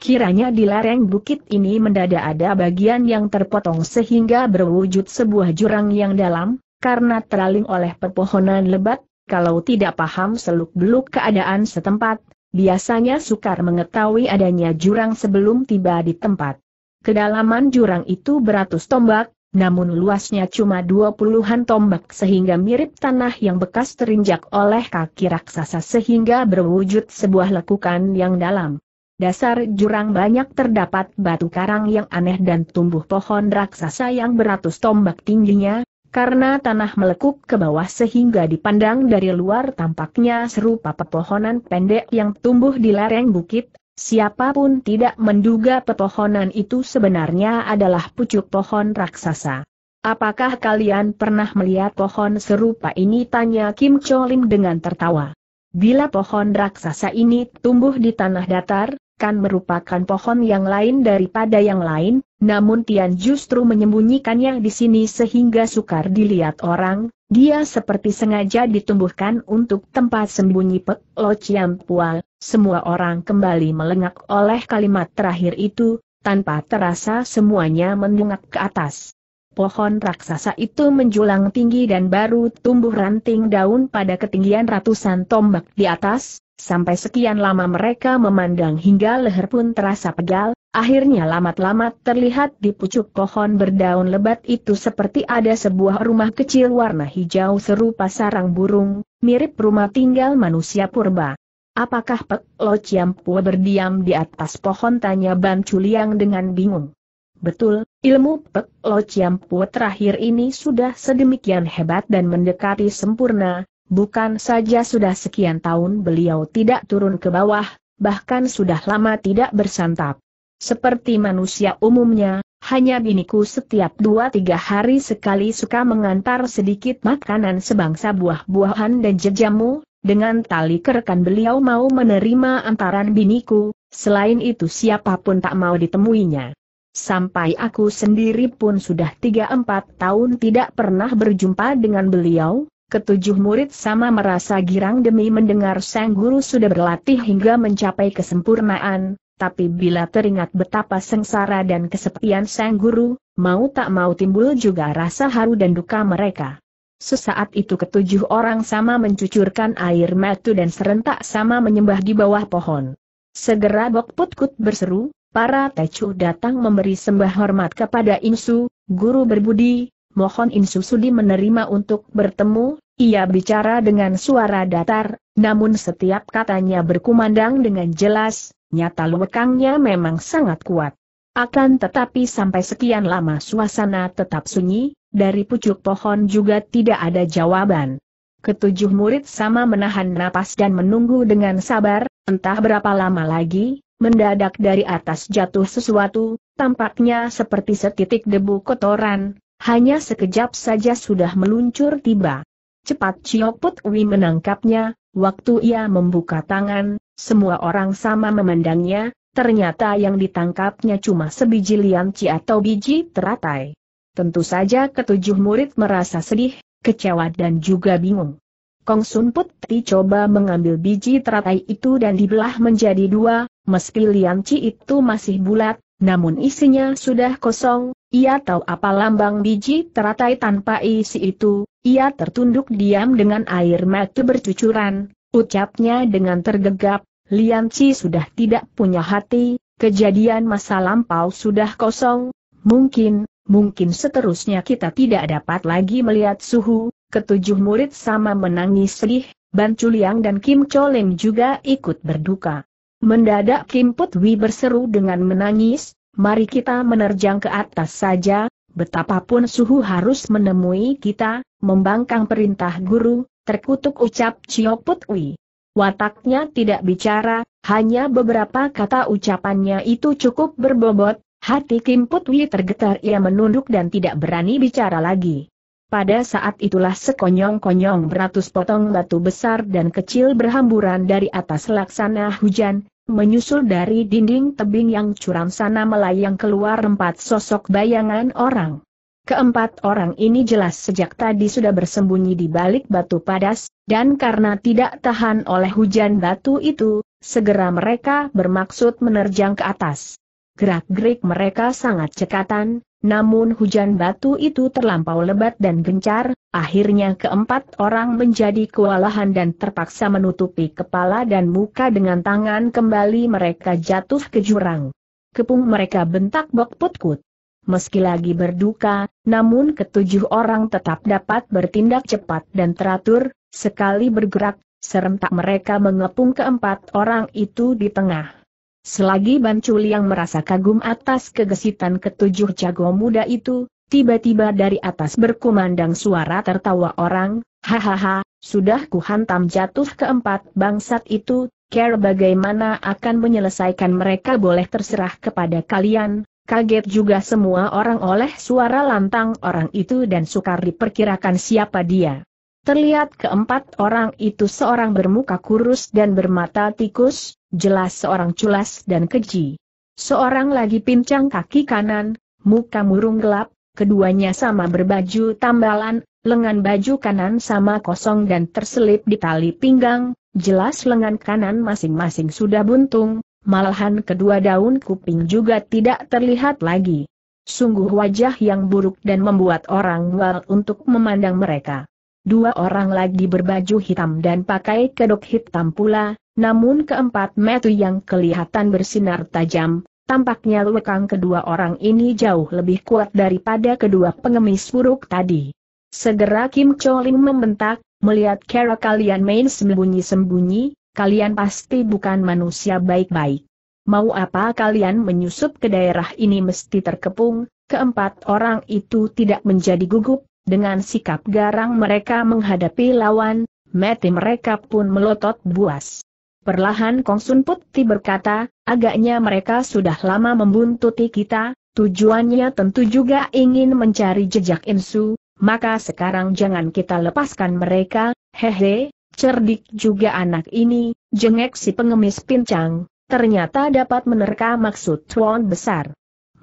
Kiranya di lereng bukit ini mendadak ada bagian yang terpotong sehingga berwujud sebuah jurang yang dalam, karena teraling oleh pepohonan lebat, kalau tidak paham seluk-beluk keadaan setempat, biasanya sukar mengetahui adanya jurang sebelum tiba di tempat. Kedalaman jurang itu beratus tombak, namun luasnya cuma dua puluhan tombak sehingga mirip tanah yang bekas terinjak oleh kaki raksasa sehingga berwujud sebuah lekukan yang dalam. Dasar jurang banyak terdapat batu karang yang aneh dan tumbuh pohon raksasa yang beratus tombak tingginya, karena tanah melekuk ke bawah sehingga dipandang dari luar tampaknya serupa pepohonan pendek yang tumbuh di lereng bukit, siapapun tidak menduga pepohonan itu sebenarnya adalah pucuk pohon raksasa. Apakah kalian pernah melihat pohon serupa ini? Tanya Kim Cholim dengan tertawa. Bila pohon raksasa ini tumbuh di tanah datar, kan merupakan pohon yang lain daripada yang lain, namun Tian justru menyembunyikannya di sini sehingga sukar dilihat orang, dia seperti sengaja ditumbuhkan untuk tempat sembunyi Pek Lo Chiam Pual. Semua orang kembali melengak oleh kalimat terakhir itu, tanpa terasa semuanya mendongak ke atas. Pohon raksasa itu menjulang tinggi dan baru tumbuh ranting daun pada ketinggian ratusan tombak di atas, Sampai sekian lama mereka memandang hingga leher pun terasa pegal, akhirnya lamat-lamat terlihat di pucuk pohon berdaun lebat itu seperti ada sebuah rumah kecil warna hijau serupa sarang burung, mirip rumah tinggal manusia purba. Apakah Pek Lo Ciampua berdiam di atas pohon tanya Ban Chuliang dengan bingung. Betul, ilmu Pek Lo Ciampua terakhir ini sudah sedemikian hebat dan mendekati sempurna, Bukan saja sudah sekian tahun beliau tidak turun ke bawah, bahkan sudah lama tidak bersantap. Seperti manusia umumnya, hanya biniku setiap dua tiga hari sekali suka mengantar sedikit makanan sebangsa buah-buahan dan jejamu, dengan tali kerekan beliau mau menerima antaran biniku, selain itu siapapun tak mau ditemuinya. Sampai aku sendiri pun sudah tiga empat tahun tidak pernah berjumpa dengan beliau, ketujuh murid sama merasa girang demi mendengar sang guru sudah berlatih hingga mencapai kesempurnaan, tapi bila teringat betapa sengsara dan kesepian sang guru, mau tak mau timbul juga rasa haru dan duka mereka. Sesaat itu ketujuh orang sama mencucurkan air mata dan serentak sama menyembah di bawah pohon. Segera Bok Putkut berseru, para tecu datang memberi sembah hormat kepada Insu, guru berbudi, mohon Insu Sudi menerima untuk bertemu, ia bicara dengan suara datar, namun setiap katanya berkumandang dengan jelas, nyata lekangnya memang sangat kuat. Akan tetapi sampai sekian lama suasana tetap sunyi, dari pucuk pohon juga tidak ada jawaban. Ketujuh murid sama menahan napas dan menunggu dengan sabar, entah berapa lama lagi, mendadak dari atas jatuh sesuatu, tampaknya seperti setitik debu kotoran, hanya sekejap saja sudah meluncur tiba. Cepat Cio Wi menangkapnya, waktu ia membuka tangan, semua orang sama memandangnya, ternyata yang ditangkapnya cuma sebiji ci atau biji teratai. Tentu saja ketujuh murid merasa sedih, kecewa dan juga bingung. Kong Sun Put coba mengambil biji teratai itu dan dibelah menjadi dua, meski lian ci itu masih bulat, namun isinya sudah kosong, ia tahu apa lambang biji teratai tanpa isi itu, ia tertunduk diam dengan air mata bercucuran, ucapnya dengan tergegap, Lian Ci sudah tidak punya hati, kejadian masa lampau sudah kosong, mungkin, mungkin seterusnya kita tidak dapat lagi melihat suhu, ketujuh murid sama menangis sedih, Ban Chuliang dan Kim Choleng juga ikut berduka. Mendadak Kim Putwi berseru dengan menangis, mari kita menerjang ke atas saja, betapapun suhu harus menemui kita, membangkang perintah guru, terkutuk ucap Cio Putwi. Wataknya tidak bicara, hanya beberapa kata ucapannya itu cukup berbobot, hati Kim Putwi tergetar ia menunduk dan tidak berani bicara lagi. Pada saat itulah sekonyong-konyong beratus potong batu besar dan kecil berhamburan dari atas laksana hujan, Menyusul dari dinding tebing yang curam sana melayang keluar empat sosok bayangan orang. Keempat orang ini jelas sejak tadi sudah bersembunyi di balik batu padas, dan karena tidak tahan oleh hujan batu itu, segera mereka bermaksud menerjang ke atas. Gerak-gerik mereka sangat cekatan, namun hujan batu itu terlampau lebat dan gencar, akhirnya keempat orang menjadi kewalahan dan terpaksa menutupi kepala dan muka dengan tangan kembali mereka jatuh ke jurang. Kepung mereka bentak bok putkut. Meski lagi berduka, namun ketujuh orang tetap dapat bertindak cepat dan teratur, sekali bergerak, serentak mereka mengepung keempat orang itu di tengah. Selagi Bancul yang merasa kagum atas kegesitan ketujuh jago muda itu, tiba-tiba dari atas berkumandang suara tertawa orang, hahaha, sudah kuhantam jatuh keempat bangsat itu, care bagaimana akan menyelesaikan mereka boleh terserah kepada kalian, Kaget juga semua orang oleh suara lantang orang itu dan sukar diperkirakan siapa dia. Terlihat keempat orang itu seorang bermuka kurus dan bermata tikus, jelas seorang culas dan keji. Seorang lagi pincang kaki kanan, muka murung gelap, keduanya sama berbaju tambalan, lengan baju kanan sama kosong dan terselip di tali pinggang, jelas lengan kanan masing-masing sudah buntung, malahan kedua daun kuping juga tidak terlihat lagi. Sungguh wajah yang buruk dan membuat orang mual untuk memandang mereka dua orang lagi berbaju hitam dan pakai kedok hitam pula, namun keempat metu yang kelihatan bersinar tajam, tampaknya lekang kedua orang ini jauh lebih kuat daripada kedua pengemis buruk tadi. Segera Kim Choling membentak, melihat cara kalian main sembunyi-sembunyi, kalian pasti bukan manusia baik-baik. Mau apa kalian menyusup ke daerah ini mesti terkepung, keempat orang itu tidak menjadi gugup, dengan sikap garang mereka menghadapi lawan, mati mereka pun melotot buas. Perlahan Kong Sun Putih berkata, agaknya mereka sudah lama membuntuti kita, tujuannya tentu juga ingin mencari jejak Insu, maka sekarang jangan kita lepaskan mereka, hehe, cerdik juga anak ini, jengek si pengemis pincang, ternyata dapat menerka maksud tuan besar.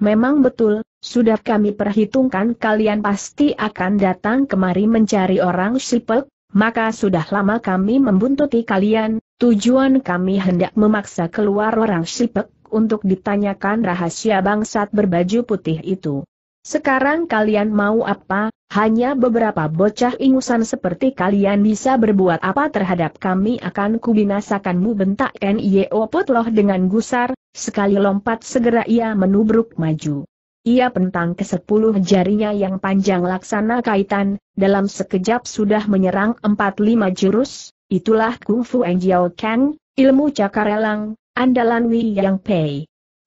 Memang betul, sudah kami perhitungkan kalian pasti akan datang kemari mencari orang Sipek, maka sudah lama kami membuntuti kalian, tujuan kami hendak memaksa keluar orang Sipek untuk ditanyakan rahasia bangsat berbaju putih itu. Sekarang kalian mau apa, hanya beberapa bocah ingusan seperti kalian bisa berbuat apa terhadap kami akan kubinasakanmu bentak Nio Putloh dengan gusar, Sekali lompat segera ia menubruk maju. Ia pentang ke sepuluh jarinya yang panjang laksana kaitan, dalam sekejap sudah menyerang empat lima jurus, itulah kungfu Eng Jiao Kang, ilmu cakar elang, andalan Wei Yang Pei.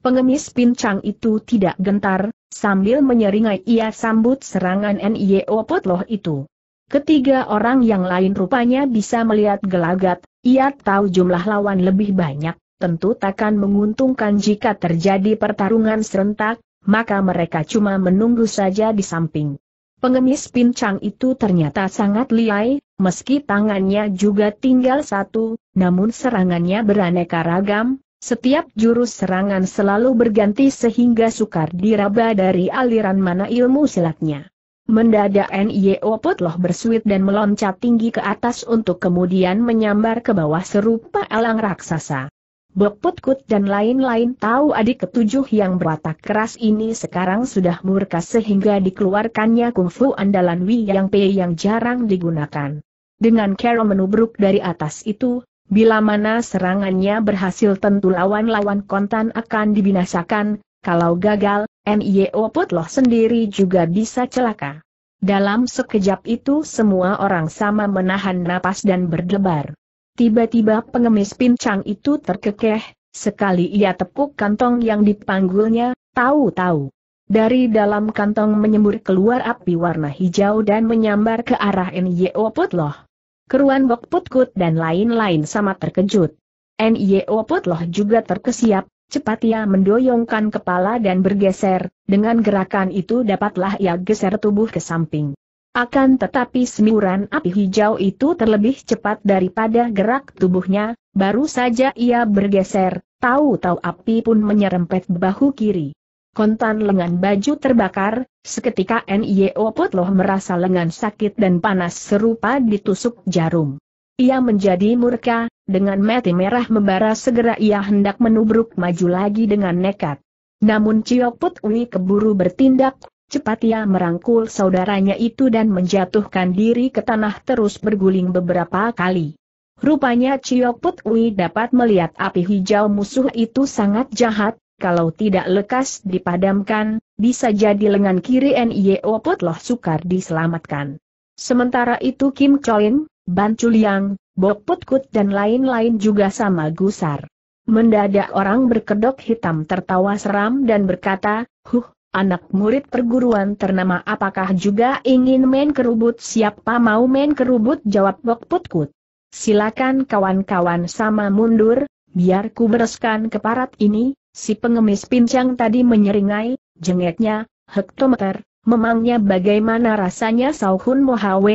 Pengemis pincang itu tidak gentar, sambil menyeringai ia sambut serangan NIO e Potloh itu. Ketiga orang yang lain rupanya bisa melihat gelagat, ia tahu jumlah lawan lebih banyak tentu takkan menguntungkan jika terjadi pertarungan serentak, maka mereka cuma menunggu saja di samping. Pengemis pincang itu ternyata sangat liai, meski tangannya juga tinggal satu, namun serangannya beraneka ragam, setiap jurus serangan selalu berganti sehingga sukar diraba dari aliran mana ilmu silatnya. Mendadak N.I.O. Putloh bersuit dan meloncat tinggi ke atas untuk kemudian menyambar ke bawah serupa elang raksasa. Beputkut dan lain-lain tahu adik ketujuh yang berwatak keras ini sekarang sudah murka sehingga dikeluarkannya kungfu andalan Wei Yang Pei yang jarang digunakan. Dengan Carol menubruk dari atas itu, bila mana serangannya berhasil tentu lawan-lawan kontan akan dibinasakan, kalau gagal, MIO Putloh sendiri juga bisa celaka. Dalam sekejap itu semua orang sama menahan napas dan berdebar. Tiba-tiba pengemis pincang itu terkekeh, sekali ia tepuk kantong yang dipanggulnya, tahu-tahu. Dari dalam kantong menyembur keluar api warna hijau dan menyambar ke arah N.Y.O. Putloh. Keruan Bok Putkut dan lain-lain sama terkejut. N.Y.O. Putloh juga terkesiap, cepat ia mendoyongkan kepala dan bergeser, dengan gerakan itu dapatlah ia geser tubuh ke samping. Akan tetapi semburan api hijau itu terlebih cepat daripada gerak tubuhnya, baru saja ia bergeser, tahu-tahu api pun menyerempet bahu kiri. Kontan lengan baju terbakar, seketika N.I.O. Potloh merasa lengan sakit dan panas serupa ditusuk jarum. Ia menjadi murka, dengan mati merah membara segera ia hendak menubruk maju lagi dengan nekat. Namun Ciyok Putwi keburu bertindak, Cepat ia merangkul saudaranya itu dan menjatuhkan diri ke tanah terus berguling beberapa kali. Rupanya Cio Put dapat melihat api hijau musuh itu sangat jahat, kalau tidak lekas dipadamkan, bisa jadi lengan kiri Nio Put sukar diselamatkan. Sementara itu Kim Choin, Ban Chuliang, Bok Put dan lain-lain juga sama gusar. Mendadak orang berkedok hitam tertawa seram dan berkata, Huh, anak murid perguruan ternama apakah juga ingin main kerubut siapa mau main kerubut jawab Bok Putkut. Silakan kawan-kawan sama mundur, biar ku bereskan keparat ini, si pengemis pincang tadi menyeringai, jengeknya, hektometer, memangnya bagaimana rasanya sauhun mohawe,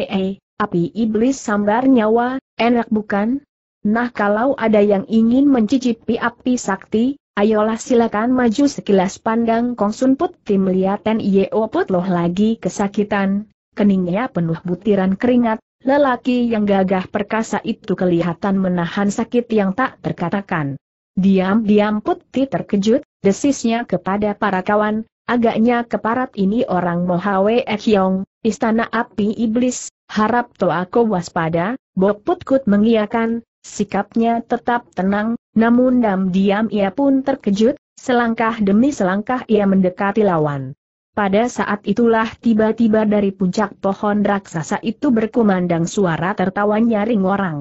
api iblis sambar nyawa, enak bukan? Nah kalau ada yang ingin mencicipi api sakti, Ayolah silakan maju sekilas pandang Kong Sun Put Tim Liaten Yeo Put Loh lagi kesakitan, keningnya penuh butiran keringat, lelaki yang gagah perkasa itu kelihatan menahan sakit yang tak terkatakan. Diam-diam Putih terkejut, desisnya kepada para kawan, agaknya keparat ini orang Mohawe Ekyong, istana api iblis, harap toh aku waspada, Boput Kut mengiakan, sikapnya tetap tenang, namun diam-diam ia pun terkejut, selangkah demi selangkah ia mendekati lawan. Pada saat itulah tiba-tiba dari puncak pohon raksasa itu berkumandang suara tertawa nyaring orang.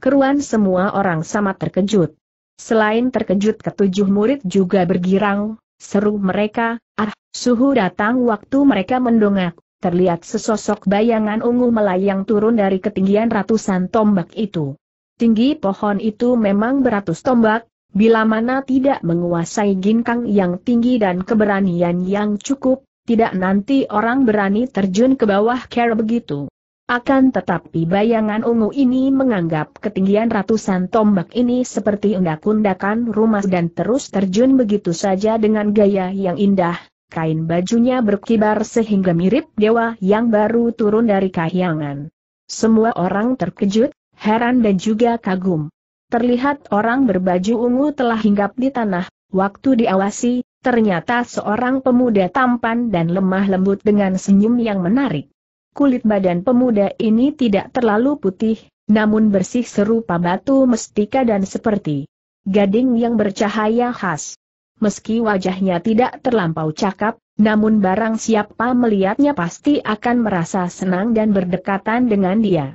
Keruan semua orang sama terkejut. Selain terkejut ketujuh murid juga bergirang, seru mereka, ah, suhu datang waktu mereka mendongak, terlihat sesosok bayangan ungu melayang turun dari ketinggian ratusan tombak itu. Tinggi pohon itu memang beratus tombak, bila mana tidak menguasai ginkang yang tinggi dan keberanian yang cukup, tidak nanti orang berani terjun ke bawah kera begitu. Akan tetapi bayangan ungu ini menganggap ketinggian ratusan tombak ini seperti undak-undakan rumah dan terus terjun begitu saja dengan gaya yang indah, kain bajunya berkibar sehingga mirip dewa yang baru turun dari kahyangan. Semua orang terkejut, heran dan juga kagum. Terlihat orang berbaju ungu telah hinggap di tanah, waktu diawasi, ternyata seorang pemuda tampan dan lemah lembut dengan senyum yang menarik. Kulit badan pemuda ini tidak terlalu putih, namun bersih serupa batu mestika dan seperti gading yang bercahaya khas. Meski wajahnya tidak terlampau cakap, namun barang siapa melihatnya pasti akan merasa senang dan berdekatan dengan dia.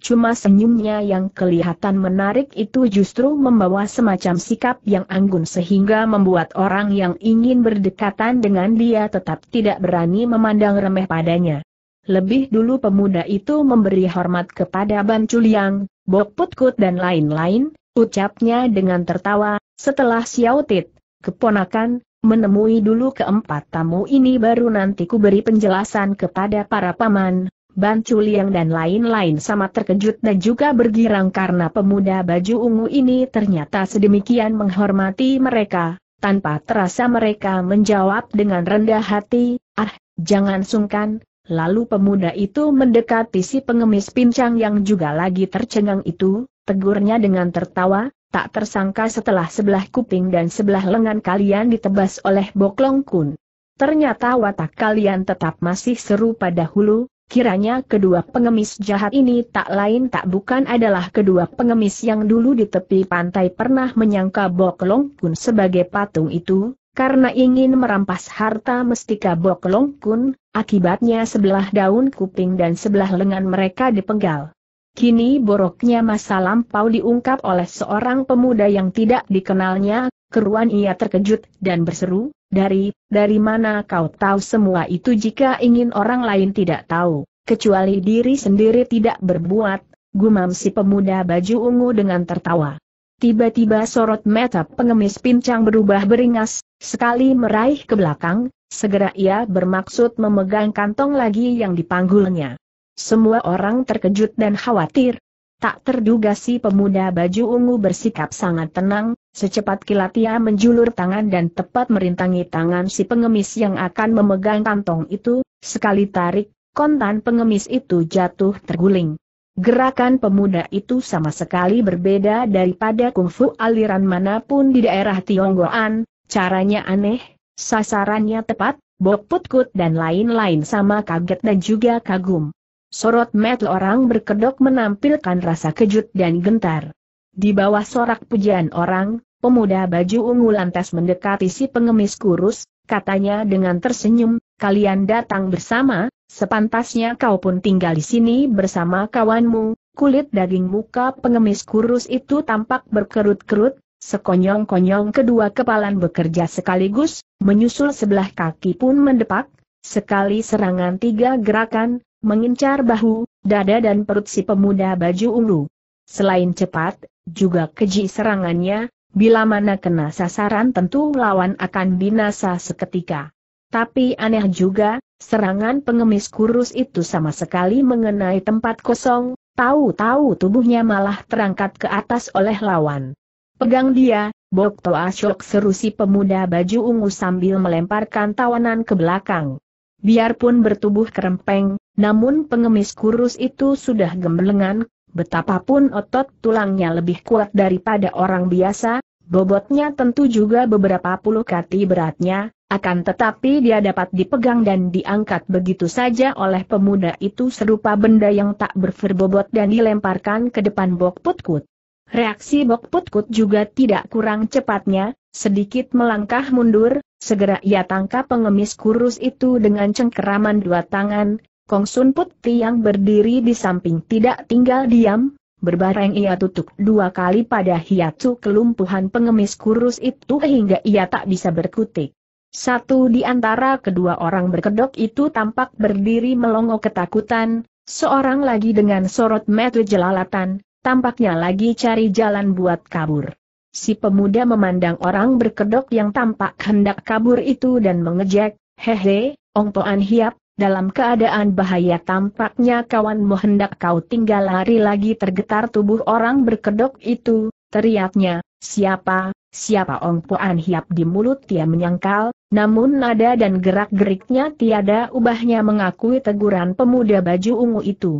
Cuma senyumnya yang kelihatan menarik itu justru membawa semacam sikap yang anggun sehingga membuat orang yang ingin berdekatan dengan dia tetap tidak berani memandang remeh padanya. Lebih dulu pemuda itu memberi hormat kepada Ban Chuliang, Bok Putkut dan lain-lain, ucapnya dengan tertawa, setelah siautit, keponakan, menemui dulu keempat tamu ini baru nanti ku beri penjelasan kepada para paman, Ban Chuliang dan lain-lain sama terkejut dan juga bergirang karena pemuda baju ungu ini ternyata sedemikian menghormati mereka, tanpa terasa mereka menjawab dengan rendah hati, ah, jangan sungkan, lalu pemuda itu mendekati si pengemis pincang yang juga lagi tercengang itu, tegurnya dengan tertawa, tak tersangka setelah sebelah kuping dan sebelah lengan kalian ditebas oleh Boklong Kun. Ternyata watak kalian tetap masih serupa dahulu, Kiranya kedua pengemis jahat ini tak lain tak bukan adalah kedua pengemis yang dulu di tepi pantai pernah menyangka Boklong Kun sebagai patung itu, karena ingin merampas harta mestika Boklong Kun, akibatnya sebelah daun kuping dan sebelah lengan mereka dipenggal. Kini boroknya masa lampau diungkap oleh seorang pemuda yang tidak dikenalnya, keruan ia terkejut dan berseru, dari, dari mana kau tahu semua itu jika ingin orang lain tidak tahu, kecuali diri sendiri tidak berbuat, gumam si pemuda baju ungu dengan tertawa. Tiba-tiba sorot mata pengemis pincang berubah beringas, sekali meraih ke belakang, segera ia bermaksud memegang kantong lagi yang dipanggulnya. Semua orang terkejut dan khawatir, Tak terduga si pemuda baju ungu bersikap sangat tenang, secepat kilat ia menjulur tangan dan tepat merintangi tangan si pengemis yang akan memegang kantong itu, sekali tarik, kontan pengemis itu jatuh terguling. Gerakan pemuda itu sama sekali berbeda daripada kungfu aliran manapun di daerah Tionggoan, caranya aneh, sasarannya tepat, putkut dan lain-lain sama kaget dan juga kagum. Sorot metal orang berkedok menampilkan rasa kejut dan gentar. Di bawah sorak pujian orang, pemuda baju ungu lantas mendekati si pengemis kurus, katanya dengan tersenyum, kalian datang bersama, sepantasnya kau pun tinggal di sini bersama kawanmu, kulit daging muka pengemis kurus itu tampak berkerut-kerut, sekonyong-konyong kedua kepalan bekerja sekaligus, menyusul sebelah kaki pun mendepak, sekali serangan tiga gerakan, mengincar bahu, dada dan perut si pemuda baju ungu. Selain cepat, juga keji serangannya, bila mana kena sasaran tentu lawan akan binasa seketika. Tapi aneh juga, serangan pengemis kurus itu sama sekali mengenai tempat kosong, tahu-tahu tubuhnya malah terangkat ke atas oleh lawan. Pegang dia, Bokto Ashok seru si pemuda baju ungu sambil melemparkan tawanan ke belakang. Biarpun bertubuh kerempeng, namun pengemis kurus itu sudah gemblengan, betapapun otot tulangnya lebih kuat daripada orang biasa, bobotnya tentu juga beberapa puluh kati beratnya, akan tetapi dia dapat dipegang dan diangkat begitu saja oleh pemuda itu serupa benda yang tak berferbobot dan dilemparkan ke depan Bok Putkut. Reaksi Bok Putkut juga tidak kurang cepatnya, sedikit melangkah mundur, segera ia tangkap pengemis kurus itu dengan cengkeraman dua tangan, Kong Sun Putri yang berdiri di samping tidak tinggal diam, berbareng ia tutup dua kali pada hiatu kelumpuhan pengemis kurus itu hingga ia tak bisa berkutik. Satu di antara kedua orang berkedok itu tampak berdiri melongo ketakutan, seorang lagi dengan sorot mata jelalatan, tampaknya lagi cari jalan buat kabur. Si pemuda memandang orang berkedok yang tampak hendak kabur itu dan mengejek, hehe, ongpoan Toan Hiap, dalam keadaan bahaya tampaknya kawanmu hendak kau tinggal lari lagi tergetar tubuh orang berkedok itu, teriaknya, siapa, siapa Ong Poan Hiap di mulut dia menyangkal, namun nada dan gerak-geriknya tiada ubahnya mengakui teguran pemuda baju ungu itu.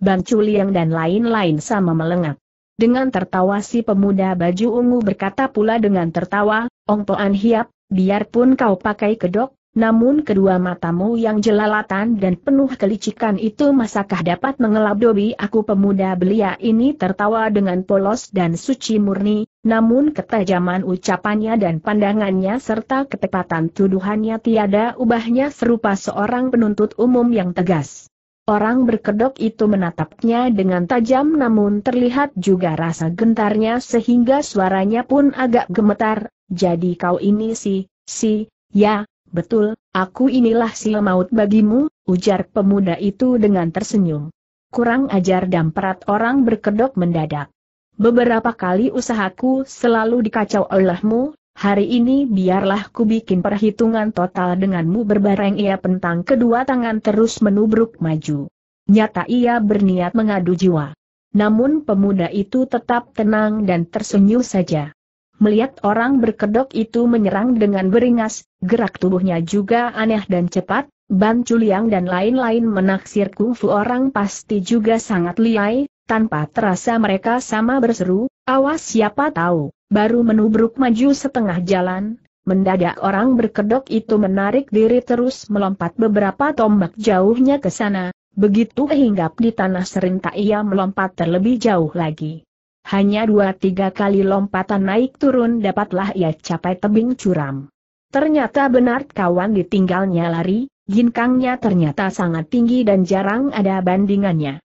Bang Chuliang dan lain-lain sama melengak. Dengan tertawa si pemuda baju ungu berkata pula dengan tertawa, Ong Poan Hiap, biarpun kau pakai kedok, namun kedua matamu yang jelalatan dan penuh kelicikan itu masakah dapat mengelap aku pemuda belia ini tertawa dengan polos dan suci murni, namun ketajaman ucapannya dan pandangannya serta ketepatan tuduhannya tiada ubahnya serupa seorang penuntut umum yang tegas. Orang berkedok itu menatapnya dengan tajam namun terlihat juga rasa gentarnya sehingga suaranya pun agak gemetar, jadi kau ini si, si, ya, Betul, aku inilah si maut bagimu, ujar pemuda itu dengan tersenyum. Kurang ajar dan perat orang berkedok mendadak. Beberapa kali usahaku selalu dikacau olehmu, hari ini biarlah ku bikin perhitungan total denganmu berbareng ia pentang kedua tangan terus menubruk maju. Nyata ia berniat mengadu jiwa. Namun pemuda itu tetap tenang dan tersenyum saja. Melihat orang berkedok itu menyerang dengan beringas, gerak tubuhnya juga aneh dan cepat, Ban Chuliang dan lain-lain menaksir kungfu orang pasti juga sangat liai, tanpa terasa mereka sama berseru, awas siapa tahu, baru menubruk maju setengah jalan, Mendadak orang berkedok itu menarik diri terus melompat beberapa tombak jauhnya ke sana, begitu hinggap di tanah serintak ia melompat terlebih jauh lagi. Hanya dua tiga kali lompatan naik turun dapatlah ia capai tebing curam. Ternyata benar kawan ditinggalnya lari, ginkangnya ternyata sangat tinggi dan jarang ada bandingannya.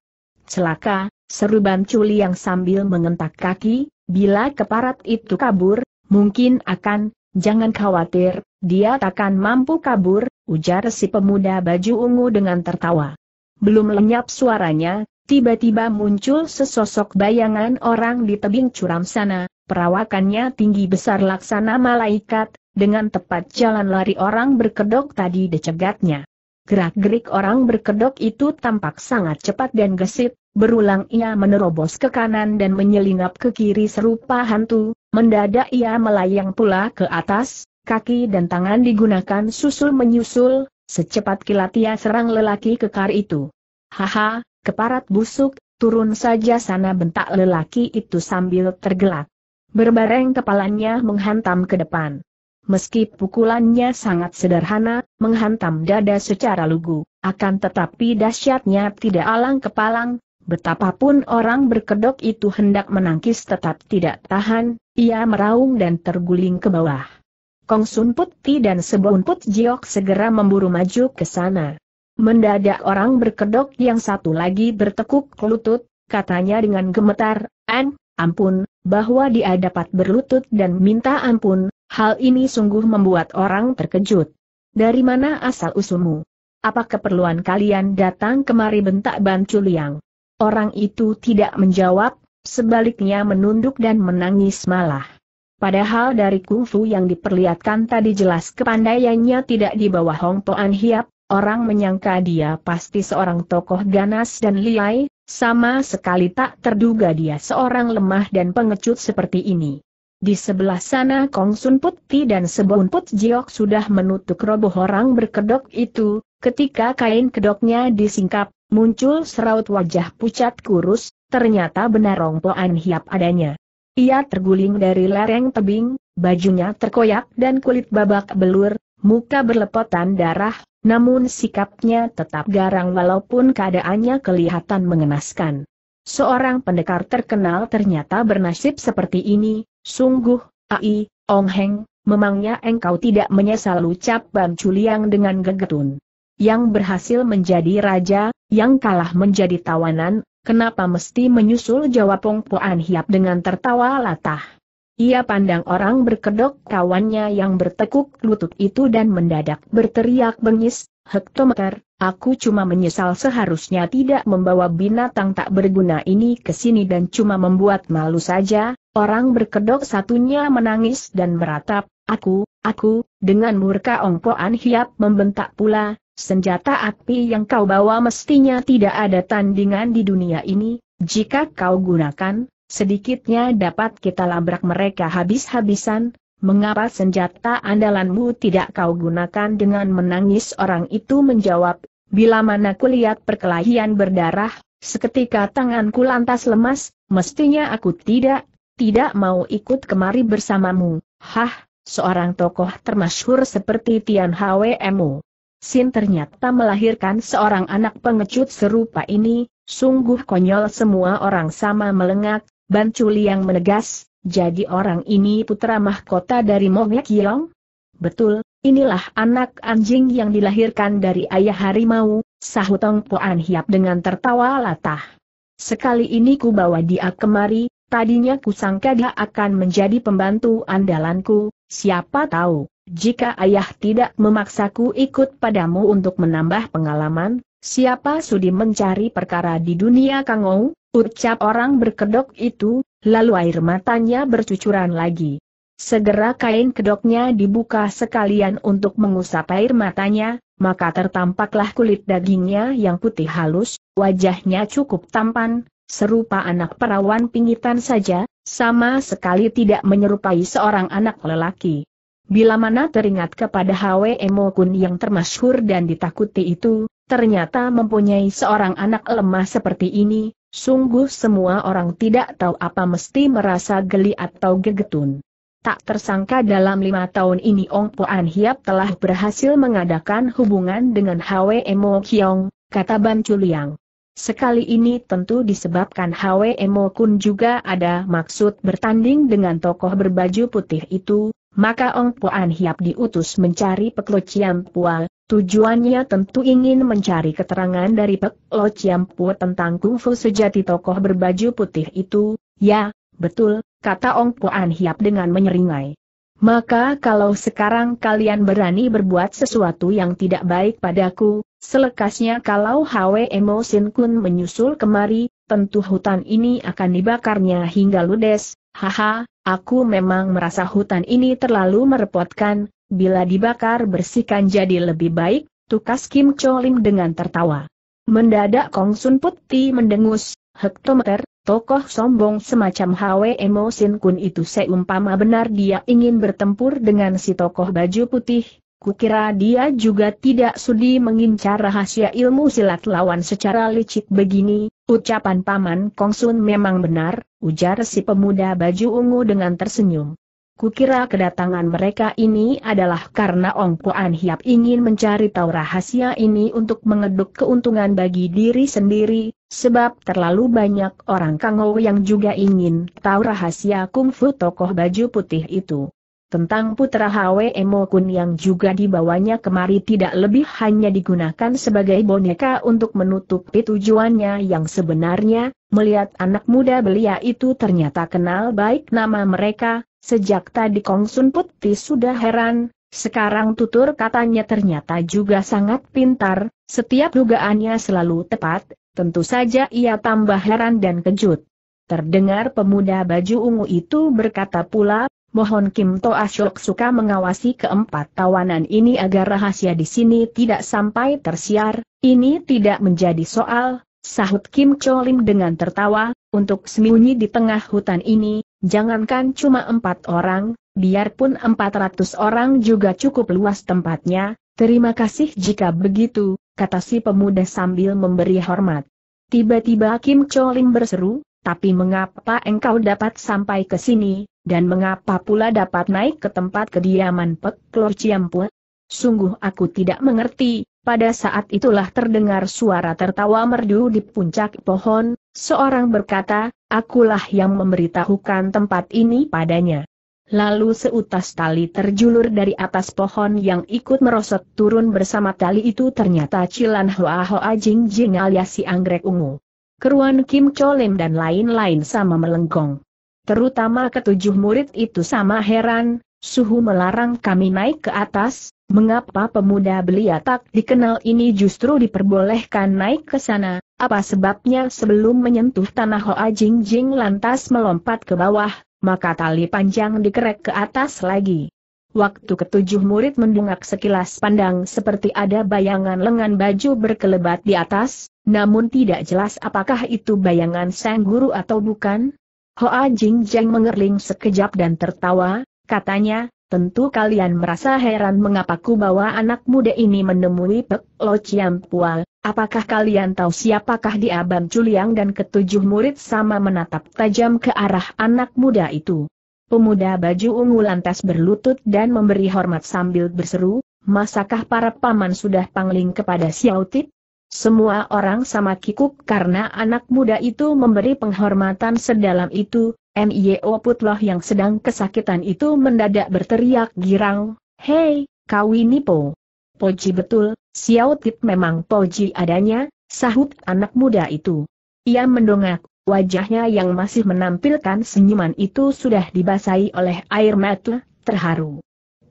Celaka, seru Banculi yang sambil mengentak kaki, bila keparat itu kabur, mungkin akan, jangan khawatir, dia takkan mampu kabur, ujar si pemuda baju ungu dengan tertawa. Belum lenyap suaranya, Tiba-tiba muncul sesosok bayangan orang di tebing curam sana, perawakannya tinggi besar laksana malaikat, dengan tepat jalan lari orang berkedok tadi dicegatnya. Gerak-gerik orang berkedok itu tampak sangat cepat dan gesit, berulang ia menerobos ke kanan dan menyelinap ke kiri serupa hantu, mendadak ia melayang pula ke atas, kaki dan tangan digunakan susul-menyusul, secepat kilat ia serang lelaki kekar itu. Haha, Keparat busuk, turun saja sana bentak lelaki itu sambil tergelak. Berbareng kepalanya menghantam ke depan. Meski pukulannya sangat sederhana, menghantam dada secara lugu, akan tetapi dahsyatnya tidak alang kepalang, betapapun orang berkedok itu hendak menangkis tetap tidak tahan, ia meraung dan terguling ke bawah. Kong Sun Putti dan Sebon Put Jiok segera memburu maju ke sana. Mendadak orang berkedok yang satu lagi bertekuk lutut, katanya dengan gemetar, An, ampun, bahwa dia dapat berlutut dan minta ampun, hal ini sungguh membuat orang terkejut. Dari mana asal usulmu? Apa keperluan kalian datang kemari bentak Ban Chuliang? Orang itu tidak menjawab, sebaliknya menunduk dan menangis malah. Padahal dari kungfu yang diperlihatkan tadi jelas kepandaiannya tidak di bawah Hong Toan Hiap, Orang menyangka dia pasti seorang tokoh ganas dan liai, sama sekali tak terduga dia seorang lemah dan pengecut seperti ini. Di sebelah sana Kong Sun Putti dan Sebun Put Jiok sudah menutup roboh orang berkedok itu, ketika kain kedoknya disingkap, muncul seraut wajah pucat kurus, ternyata benar Rong Hiap adanya. Ia terguling dari lereng tebing, bajunya terkoyak dan kulit babak belur, muka berlepotan darah, namun sikapnya tetap garang walaupun keadaannya kelihatan mengenaskan. Seorang pendekar terkenal ternyata bernasib seperti ini, sungguh, Ai, Ong Heng, memangnya engkau tidak menyesal ucap Bang Chuliang dengan gegetun. Yang berhasil menjadi raja, yang kalah menjadi tawanan, kenapa mesti menyusul jawab Pong Hiap dengan tertawa latah. Ia pandang orang berkedok kawannya yang bertekuk lutut itu dan mendadak berteriak bengis, Hektometer, aku cuma menyesal seharusnya tidak membawa binatang tak berguna ini ke sini dan cuma membuat malu saja, orang berkedok satunya menangis dan meratap, aku, aku, dengan murka Ongpoan Hiap membentak pula, senjata api yang kau bawa mestinya tidak ada tandingan di dunia ini, jika kau gunakan, Sedikitnya dapat kita labrak mereka habis-habisan, mengapa senjata andalanmu tidak kau gunakan dengan menangis orang itu menjawab, bila mana kulihat perkelahian berdarah, seketika tanganku lantas lemas, mestinya aku tidak, tidak mau ikut kemari bersamamu, hah, seorang tokoh termasyhur seperti Tian HWMU. Sin ternyata melahirkan seorang anak pengecut serupa ini, sungguh konyol semua orang sama melengak, Ban Chuli yang menegas, jadi orang ini putra mahkota dari Mongek Kiong? Betul, inilah anak anjing yang dilahirkan dari ayah harimau, Sahutong Tong Poan Hiap dengan tertawa latah. Sekali ini ku bawa dia kemari, tadinya kusangka dia akan menjadi pembantu andalanku, siapa tahu, jika ayah tidak memaksaku ikut padamu untuk menambah pengalaman, Siapa sudi mencari perkara di dunia kangou? Ucap orang berkedok itu, lalu air matanya bercucuran lagi. Segera kain kedoknya dibuka sekalian untuk mengusap air matanya, maka tertampaklah kulit dagingnya yang putih halus, wajahnya cukup tampan, serupa anak perawan pingitan saja, sama sekali tidak menyerupai seorang anak lelaki. Bila mana teringat kepada Hwe Emo Kun yang termasyhur dan ditakuti itu, ternyata mempunyai seorang anak lemah seperti ini, sungguh semua orang tidak tahu apa mesti merasa geli atau gegetun. Tak tersangka dalam lima tahun ini Ong Puan Hiap telah berhasil mengadakan hubungan dengan Hwe Mo Kiong, kata Ban Chuliang. Sekali ini tentu disebabkan Hwe Mo Kun juga ada maksud bertanding dengan tokoh berbaju putih itu, maka Ong Puan Hiap diutus mencari Peklo Chiam Pua, Tujuannya tentu ingin mencari keterangan dari Pek Lo Chiampu tentang kungfu sejati tokoh berbaju putih itu, ya, betul, kata Ong Puan Hiap dengan menyeringai. Maka kalau sekarang kalian berani berbuat sesuatu yang tidak baik padaku, selekasnya kalau Hwe Mo Sin Kun menyusul kemari, tentu hutan ini akan dibakarnya hingga ludes, haha, aku memang merasa hutan ini terlalu merepotkan, Bila dibakar bersihkan jadi lebih baik, tukas Kim Cholim dengan tertawa. Mendadak Kong Sun Putih mendengus, hektometer, tokoh sombong semacam Hwe Sin Kun itu seumpama benar dia ingin bertempur dengan si tokoh baju putih, Kukira dia juga tidak sudi mengincar rahasia ilmu silat lawan secara licik begini, ucapan Paman Kong Kongsun memang benar, ujar si pemuda baju ungu dengan tersenyum. Kukira kedatangan mereka ini adalah karena Ong Kuan Hiap ingin mencari tahu rahasia ini untuk mengeduk keuntungan bagi diri sendiri, sebab terlalu banyak orang Ou yang juga ingin tahu rahasia kungfu tokoh baju putih itu. Tentang putra Hwe mo Kun yang juga dibawanya kemari tidak lebih hanya digunakan sebagai boneka untuk menutupi tujuannya yang sebenarnya, melihat anak muda belia itu ternyata kenal baik nama mereka, Sejak tadi Kong Sun Putri sudah heran, sekarang tutur katanya ternyata juga sangat pintar, setiap dugaannya selalu tepat, tentu saja ia tambah heran dan kejut. Terdengar pemuda baju ungu itu berkata pula, mohon Kim To Ashok suka mengawasi keempat tawanan ini agar rahasia di sini tidak sampai tersiar, ini tidak menjadi soal, sahut Kim Cholim dengan tertawa, untuk sembunyi di tengah hutan ini, jangankan cuma empat orang, biarpun empat ratus orang juga cukup luas tempatnya, terima kasih jika begitu, kata si pemuda sambil memberi hormat. Tiba-tiba Kim Cholim berseru, tapi mengapa engkau dapat sampai ke sini, dan mengapa pula dapat naik ke tempat kediaman Pek Klor Ciampu? Sungguh aku tidak mengerti, pada saat itulah terdengar suara tertawa merdu di puncak pohon, Seorang berkata, akulah yang memberitahukan tempat ini padanya. Lalu seutas tali terjulur dari atas pohon yang ikut merosot turun bersama tali itu ternyata Cilan Hoa Hoa Jing Jing alias si anggrek ungu. Keruan Kim Cholim dan lain-lain sama melengkung. Terutama ketujuh murid itu sama heran, suhu melarang kami naik ke atas, mengapa pemuda belia tak dikenal ini justru diperbolehkan naik ke sana, apa sebabnya sebelum menyentuh tanah Hoa Jing Jing lantas melompat ke bawah, maka tali panjang dikerek ke atas lagi. Waktu ketujuh murid mendungak sekilas pandang seperti ada bayangan lengan baju berkelebat di atas, namun tidak jelas apakah itu bayangan sang guru atau bukan. Hoa Jing Jing mengerling sekejap dan tertawa, katanya, tentu kalian merasa heran mengapa ku bawa anak muda ini menemui Pek Lo Chiam Pual, Apakah kalian tahu siapakah dia Bam Culiang dan ketujuh murid sama menatap tajam ke arah anak muda itu? Pemuda baju ungu lantas berlutut dan memberi hormat sambil berseru, Masakah para paman sudah pangling kepada Xiao Tip? Semua orang sama kikuk karena anak muda itu memberi penghormatan sedalam itu, Mio Putloh yang sedang kesakitan itu mendadak berteriak girang, Hei, kau ini po. Poci betul, Xiao Tip memang poji adanya, sahut anak muda itu. Ia mendongak, wajahnya yang masih menampilkan senyuman itu sudah dibasahi oleh air mata, terharu.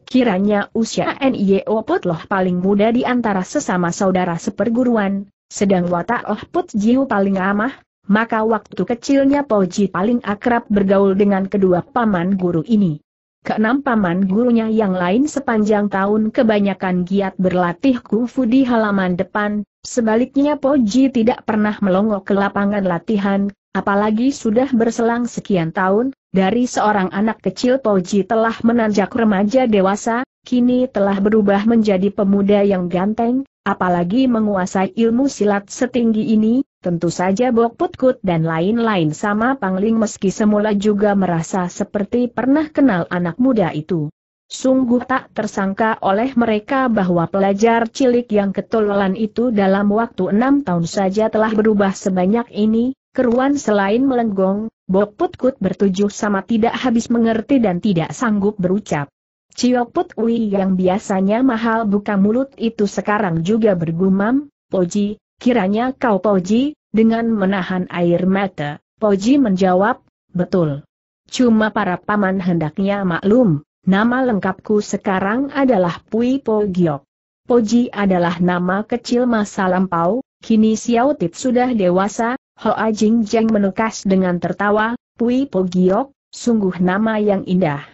Kiranya usia NIO Potloh paling muda di antara sesama saudara seperguruan, sedang watak Oh Put Jiu paling ramah, maka waktu kecilnya Poji paling akrab bergaul dengan kedua paman guru ini. Keenam paman gurunya yang lain sepanjang tahun kebanyakan giat berlatih kungfu di halaman depan, sebaliknya Poji tidak pernah melongo ke lapangan latihan, apalagi sudah berselang sekian tahun, dari seorang anak kecil Poji telah menanjak remaja dewasa, kini telah berubah menjadi pemuda yang ganteng, apalagi menguasai ilmu silat setinggi ini, Tentu saja Bok Putkut dan lain-lain sama Pangling meski semula juga merasa seperti pernah kenal anak muda itu. Sungguh tak tersangka oleh mereka bahwa pelajar cilik yang ketololan itu dalam waktu enam tahun saja telah berubah sebanyak ini, keruan selain melenggong, Bok Putkut bertujuh sama tidak habis mengerti dan tidak sanggup berucap. Cio Put Ui yang biasanya mahal buka mulut itu sekarang juga bergumam, Poji, Kiranya kau Poji, dengan menahan air mata, Poji menjawab, betul. Cuma para paman hendaknya maklum, nama lengkapku sekarang adalah Pui Po Giok. Poji adalah nama kecil masa lampau, kini Xiao Tip sudah dewasa, Hoa Jing Jeng menukas dengan tertawa, Pui Po Giok, sungguh nama yang indah.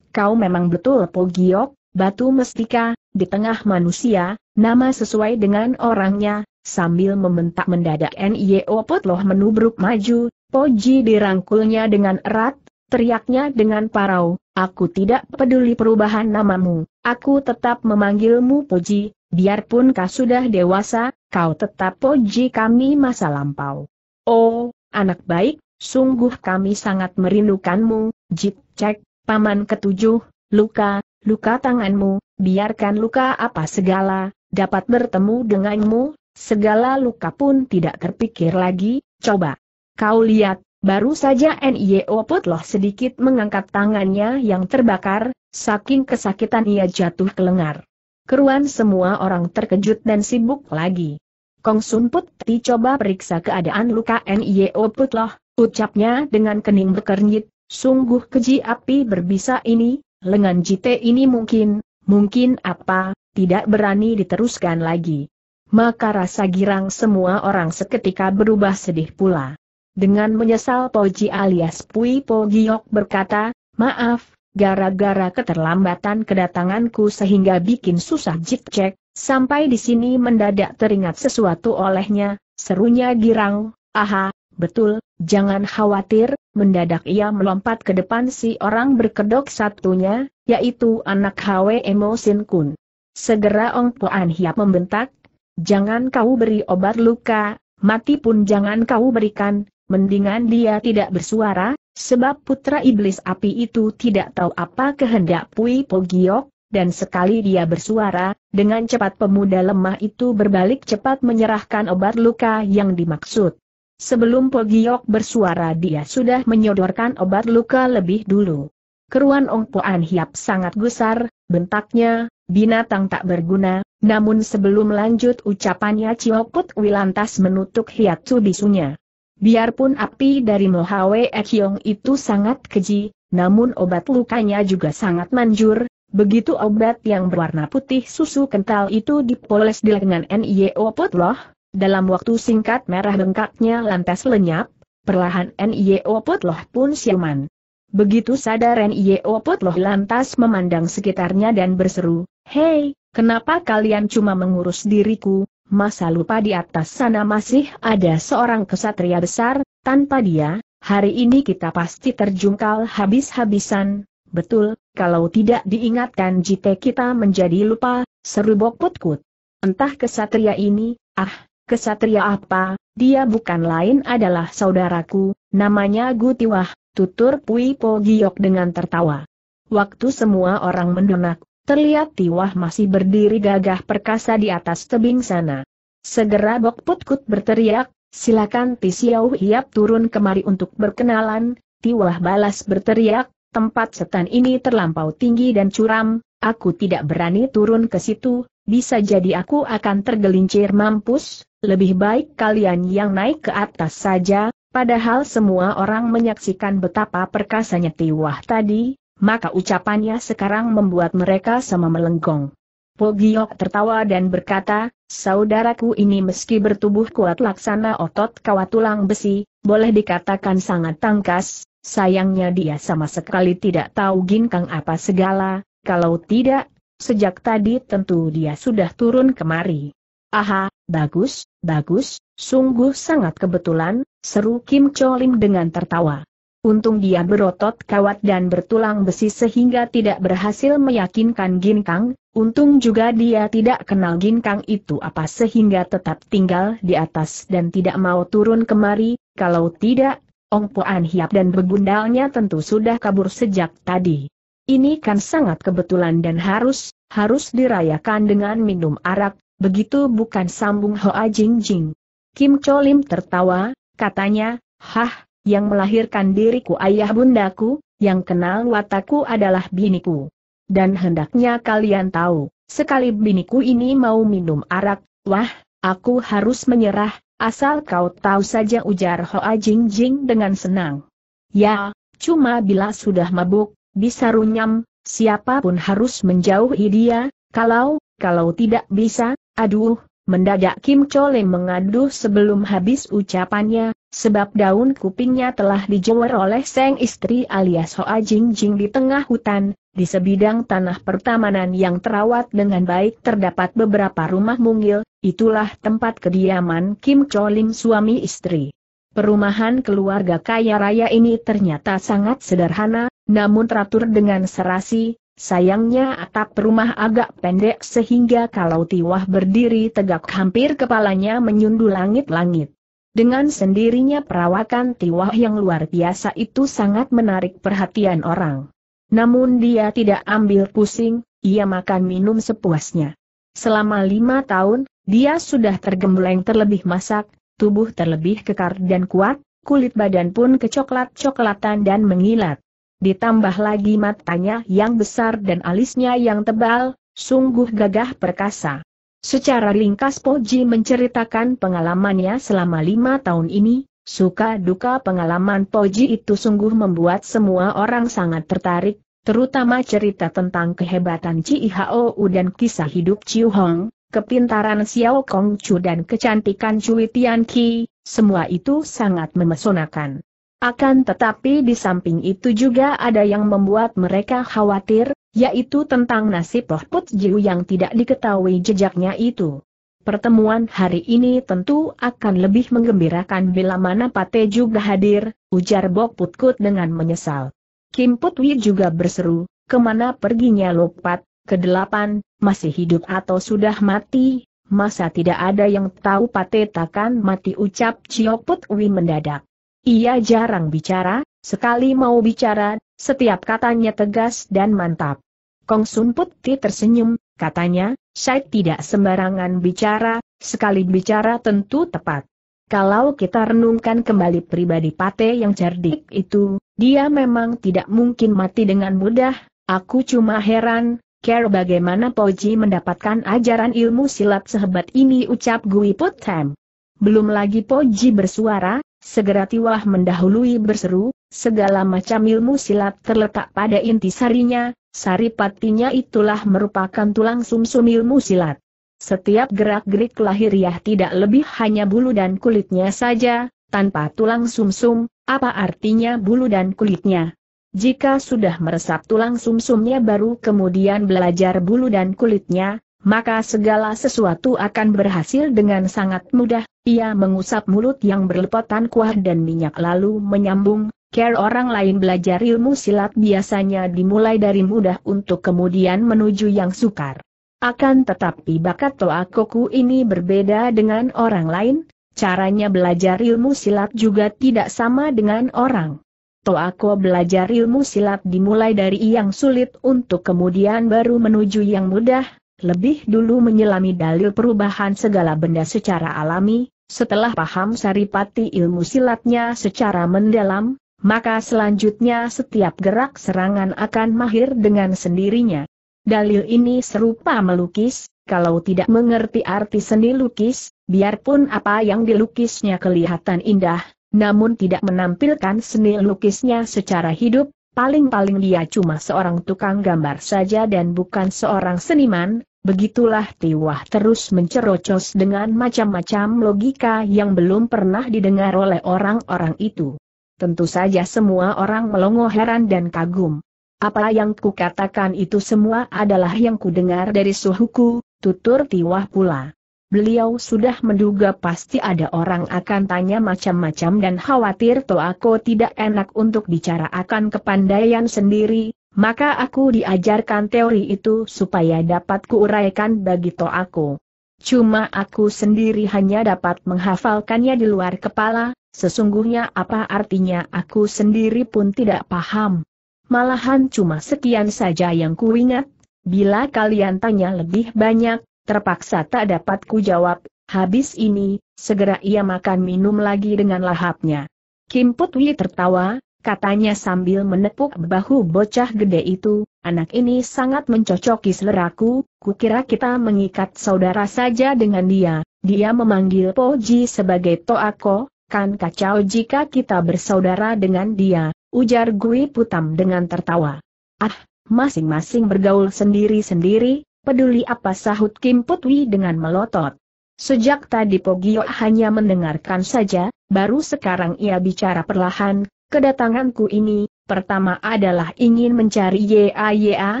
Kau memang betul Po Giok, batu mestika, di tengah manusia, nama sesuai dengan orangnya, Sambil membentak mendadak NIO Potloh menubruk maju, Poji dirangkulnya dengan erat, teriaknya dengan parau, aku tidak peduli perubahan namamu, aku tetap memanggilmu Poji, biarpun kau sudah dewasa, kau tetap Poji kami masa lampau. Oh, anak baik, sungguh kami sangat merindukanmu, Jip Cek, paman ketujuh, luka, luka tanganmu, biarkan luka apa segala, dapat bertemu denganmu, Segala luka pun tidak terpikir lagi, coba. Kau lihat, baru saja N.I.O. putloh sedikit mengangkat tangannya yang terbakar, saking kesakitan ia jatuh ke lengar. Keruan semua orang terkejut dan sibuk lagi. Kong Sun Put Ti coba periksa keadaan luka N.I.O. Putloh, ucapnya dengan kening berkernyit, sungguh keji api berbisa ini, lengan jite ini mungkin, mungkin apa, tidak berani diteruskan lagi maka rasa girang semua orang seketika berubah sedih pula. Dengan menyesal Poji alias Pui Po Pogiok berkata, maaf, gara-gara keterlambatan kedatanganku sehingga bikin susah cek, sampai di sini mendadak teringat sesuatu olehnya, serunya girang, aha, betul, jangan khawatir, mendadak ia melompat ke depan si orang berkedok satunya, yaitu anak Hwe Emo Sin Kun. Segera Ong Poan Hiap membentak, Jangan kau beri obat luka, mati pun jangan kau berikan, mendingan dia tidak bersuara, sebab putra iblis api itu tidak tahu apa kehendak Pui Pogiok, dan sekali dia bersuara, dengan cepat pemuda lemah itu berbalik cepat menyerahkan obat luka yang dimaksud. Sebelum Pogiok bersuara dia sudah menyodorkan obat luka lebih dulu. Keruan Ong Poan Hiap sangat gusar, bentaknya, binatang tak berguna, namun sebelum lanjut ucapannya Cioput Wilantas menutup hiatsu bisunya. Biarpun api dari Mohawe Ekyong itu sangat keji, namun obat lukanya juga sangat manjur, begitu obat yang berwarna putih susu kental itu dipoles di lengan N.I.O. Putloh, dalam waktu singkat merah bengkaknya lantas lenyap, perlahan N.I.O. Putloh pun siuman. Begitu sadar N.I.O. Putloh lantas memandang sekitarnya dan berseru, Hei, Kenapa kalian cuma mengurus diriku, masa lupa di atas sana masih ada seorang kesatria besar, tanpa dia, hari ini kita pasti terjungkal habis-habisan, betul, kalau tidak diingatkan jite kita menjadi lupa, seru putkut. Entah kesatria ini, ah, kesatria apa, dia bukan lain adalah saudaraku, namanya Gutiwah, tutur Pui Po Giyok dengan tertawa. Waktu semua orang mendonak, Terlihat Tiwah masih berdiri gagah perkasa di atas tebing sana. Segera Bok Putkut berteriak, silakan Ti Xiao Hiap turun kemari untuk berkenalan, Tiwah balas berteriak, tempat setan ini terlampau tinggi dan curam, aku tidak berani turun ke situ, bisa jadi aku akan tergelincir mampus, lebih baik kalian yang naik ke atas saja, padahal semua orang menyaksikan betapa perkasanya Tiwah tadi, maka ucapannya sekarang membuat mereka sama melengkung. Po tertawa dan berkata, saudaraku ini meski bertubuh kuat laksana otot kawat tulang besi, boleh dikatakan sangat tangkas, sayangnya dia sama sekali tidak tahu ginkang apa segala, kalau tidak, sejak tadi tentu dia sudah turun kemari. Aha, bagus, bagus, sungguh sangat kebetulan, seru Kim Cholim dengan tertawa. Untung dia berotot kawat dan bertulang besi sehingga tidak berhasil meyakinkan Ginkang, untung juga dia tidak kenal Ginkang itu apa sehingga tetap tinggal di atas dan tidak mau turun kemari, kalau tidak, Ong Puan Hiap dan begundalnya tentu sudah kabur sejak tadi. Ini kan sangat kebetulan dan harus, harus dirayakan dengan minum arak, begitu bukan sambung Hoa Jing Jing. Kim Cholim tertawa, katanya, hah, yang melahirkan diriku ayah bundaku, yang kenal wataku adalah biniku. Dan hendaknya kalian tahu, sekali biniku ini mau minum arak, wah, aku harus menyerah, asal kau tahu saja ujar Hoa Jing Jing dengan senang. Ya, cuma bila sudah mabuk, bisa runyam, siapapun harus menjauhi dia, kalau, kalau tidak bisa, aduh, mendadak Kim Chole mengaduh sebelum habis ucapannya, Sebab daun kupingnya telah dijewer oleh sang istri alias Hoa Jing Jing di tengah hutan, di sebidang tanah pertamanan yang terawat dengan baik terdapat beberapa rumah mungil, itulah tempat kediaman Kim Cholim suami istri. Perumahan keluarga kaya raya ini ternyata sangat sederhana, namun teratur dengan serasi, Sayangnya atap rumah agak pendek sehingga kalau Tiwah berdiri tegak hampir kepalanya menyundul langit-langit. Dengan sendirinya perawakan Tiwah yang luar biasa itu sangat menarik perhatian orang. Namun dia tidak ambil pusing, ia makan minum sepuasnya. Selama lima tahun, dia sudah tergembleng terlebih masak, tubuh terlebih kekar dan kuat, kulit badan pun kecoklat-coklatan dan mengilat. Ditambah lagi matanya yang besar dan alisnya yang tebal, sungguh gagah perkasa. Secara ringkas Poji menceritakan pengalamannya selama lima tahun ini, suka duka pengalaman Poji itu sungguh membuat semua orang sangat tertarik, terutama cerita tentang kehebatan Cihou dan kisah hidup Chiu Hong, kepintaran Xiao Kong Chu dan kecantikan Cui Tian Ki, semua itu sangat memesonakan. Akan tetapi di samping itu juga ada yang membuat mereka khawatir, yaitu tentang nasib roh Put Jiu yang tidak diketahui jejaknya itu. Pertemuan hari ini tentu akan lebih menggembirakan bila mana Pate juga hadir, ujar Bok Kut dengan menyesal. Kim Putwi juga berseru, kemana perginya Lopat, kedelapan, masih hidup atau sudah mati, masa tidak ada yang tahu Pate takkan mati ucap Cio Putwi mendadak. Ia jarang bicara, sekali mau bicara, setiap katanya tegas dan mantap. Kong Sun Putih tersenyum, katanya, saya tidak sembarangan bicara, sekali bicara tentu tepat. Kalau kita renungkan kembali pribadi Pate yang cerdik itu, dia memang tidak mungkin mati dengan mudah, aku cuma heran, care bagaimana Poji mendapatkan ajaran ilmu silat sehebat ini ucap Gui Putem. Belum lagi Poji bersuara, segera Tiwah mendahului berseru, segala macam ilmu silat terletak pada inti sarinya, Saripatinya itulah merupakan tulang sumsum ilmu silat. Setiap gerak-gerik lahiriah tidak lebih hanya bulu dan kulitnya saja, tanpa tulang sumsum, apa artinya bulu dan kulitnya? Jika sudah meresap tulang sumsumnya baru kemudian belajar bulu dan kulitnya, maka segala sesuatu akan berhasil dengan sangat mudah. Ia mengusap mulut yang berlepotan kuah dan minyak lalu menyambung, Care orang lain belajar ilmu silat biasanya dimulai dari mudah untuk kemudian menuju yang sukar. Akan tetapi bakat Toakoku ini berbeda dengan orang lain, caranya belajar ilmu silat juga tidak sama dengan orang. Toako belajar ilmu silat dimulai dari yang sulit untuk kemudian baru menuju yang mudah, lebih dulu menyelami dalil perubahan segala benda secara alami, setelah paham saripati ilmu silatnya secara mendalam, maka selanjutnya setiap gerak serangan akan mahir dengan sendirinya. Dalil ini serupa melukis, kalau tidak mengerti arti seni lukis, biarpun apa yang dilukisnya kelihatan indah, namun tidak menampilkan seni lukisnya secara hidup, paling-paling dia cuma seorang tukang gambar saja dan bukan seorang seniman, begitulah Tiwah terus mencerocos dengan macam-macam logika yang belum pernah didengar oleh orang-orang itu. Tentu saja semua orang melongo heran dan kagum. Apa yang kukatakan itu semua adalah yang kudengar dari suhuku, tutur Tiwah pula. Beliau sudah menduga pasti ada orang akan tanya macam-macam dan khawatir to aku tidak enak untuk bicara akan kepandaian sendiri, maka aku diajarkan teori itu supaya dapat kuuraikan bagi to aku. Cuma aku sendiri hanya dapat menghafalkannya di luar kepala, sesungguhnya apa artinya aku sendiri pun tidak paham. Malahan cuma sekian saja yang kuingat, bila kalian tanya lebih banyak, terpaksa tak dapat ku jawab. habis ini, segera ia makan minum lagi dengan lahapnya. Kim Putwi tertawa, katanya sambil menepuk bahu bocah gede itu, anak ini sangat mencocoki seleraku, kukira kita mengikat saudara saja dengan dia, dia memanggil Poji sebagai Toako, kan kacau jika kita bersaudara dengan dia, ujar Gui Putam dengan tertawa. Ah, masing-masing bergaul sendiri-sendiri, peduli apa sahut Kim Putwi dengan melotot. Sejak tadi Pogio hanya mendengarkan saja, baru sekarang ia bicara perlahan, Kedatanganku ini, pertama adalah ingin mencari YAYA,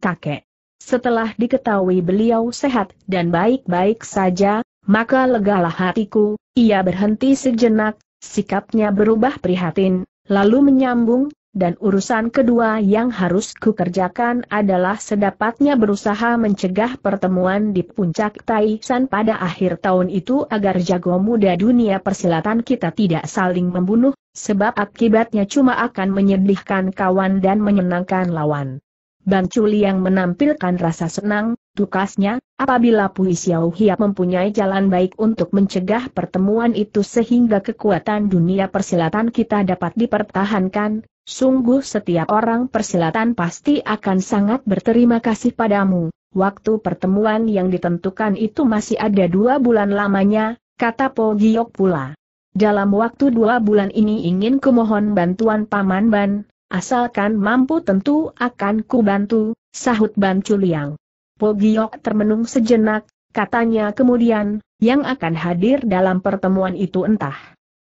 kakek. Setelah diketahui beliau sehat dan baik-baik saja, maka legalah hatiku, ia berhenti sejenak, sikapnya berubah prihatin, lalu menyambung, dan urusan kedua yang harus kukerjakan adalah sedapatnya berusaha mencegah pertemuan di puncak Taishan pada akhir tahun itu agar jago muda dunia persilatan kita tidak saling membunuh, Sebab akibatnya cuma akan menyedihkan kawan dan menyenangkan lawan. Bang Culi yang menampilkan rasa senang, tukasnya, apabila Pui Xiao Hiap mempunyai jalan baik untuk mencegah pertemuan itu sehingga kekuatan dunia persilatan kita dapat dipertahankan, Sungguh setiap orang persilatan pasti akan sangat berterima kasih padamu. Waktu pertemuan yang ditentukan itu masih ada dua bulan lamanya, kata Po Giok pula dalam waktu dua bulan ini ingin kumohon bantuan Paman Ban, asalkan mampu tentu akan kubantu, sahut Ban Chuliang. Pogiok termenung sejenak, katanya kemudian, yang akan hadir dalam pertemuan itu entah.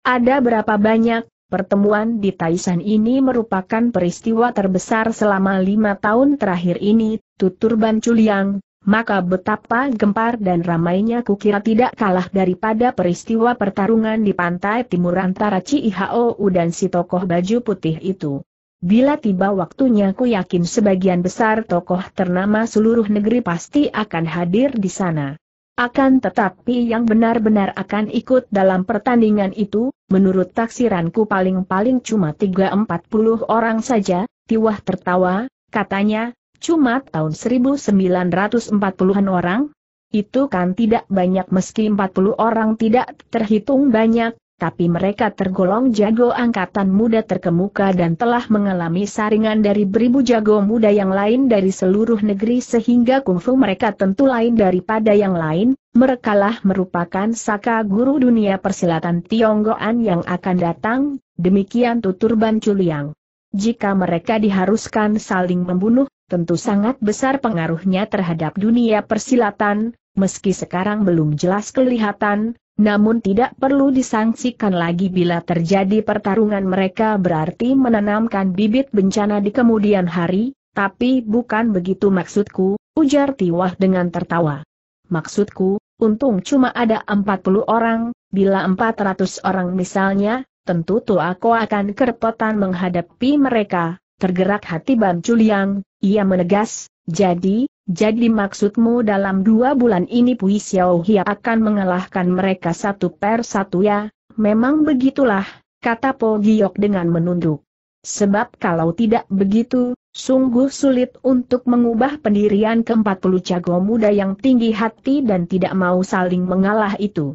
Ada berapa banyak, pertemuan di Taisan ini merupakan peristiwa terbesar selama lima tahun terakhir ini, tutur Ban Chuliang, maka betapa gempar dan ramainya kukira tidak kalah daripada peristiwa pertarungan di pantai timur antara Cihou dan si tokoh baju putih itu. Bila tiba waktunya ku yakin sebagian besar tokoh ternama seluruh negeri pasti akan hadir di sana. Akan tetapi yang benar-benar akan ikut dalam pertandingan itu, menurut taksiranku paling-paling cuma 3-40 orang saja, Tiwah tertawa, katanya, Cuma tahun 1940-an orang? Itu kan tidak banyak meski 40 orang tidak terhitung banyak, tapi mereka tergolong jago angkatan muda terkemuka dan telah mengalami saringan dari beribu jago muda yang lain dari seluruh negeri sehingga kungfu mereka tentu lain daripada yang lain, merekalah merupakan saka guru dunia persilatan Tionggoan yang akan datang, demikian tutur Ban Chuliang. Jika mereka diharuskan saling membunuh, tentu sangat besar pengaruhnya terhadap dunia persilatan, meski sekarang belum jelas kelihatan, namun tidak perlu disangsikan lagi bila terjadi pertarungan mereka berarti menanamkan bibit bencana di kemudian hari, tapi bukan begitu maksudku, ujar Tiwah dengan tertawa. Maksudku, untung cuma ada 40 orang, bila 400 orang misalnya, tentu tuaku akan kerepotan menghadapi mereka, Tergerak hati Ban Chuliang, ia menegas, jadi, jadi maksudmu dalam dua bulan ini Pui Xiao Hia akan mengalahkan mereka satu per satu ya, memang begitulah, kata Po Giok dengan menunduk. Sebab kalau tidak begitu, sungguh sulit untuk mengubah pendirian ke puluh jago muda yang tinggi hati dan tidak mau saling mengalah itu.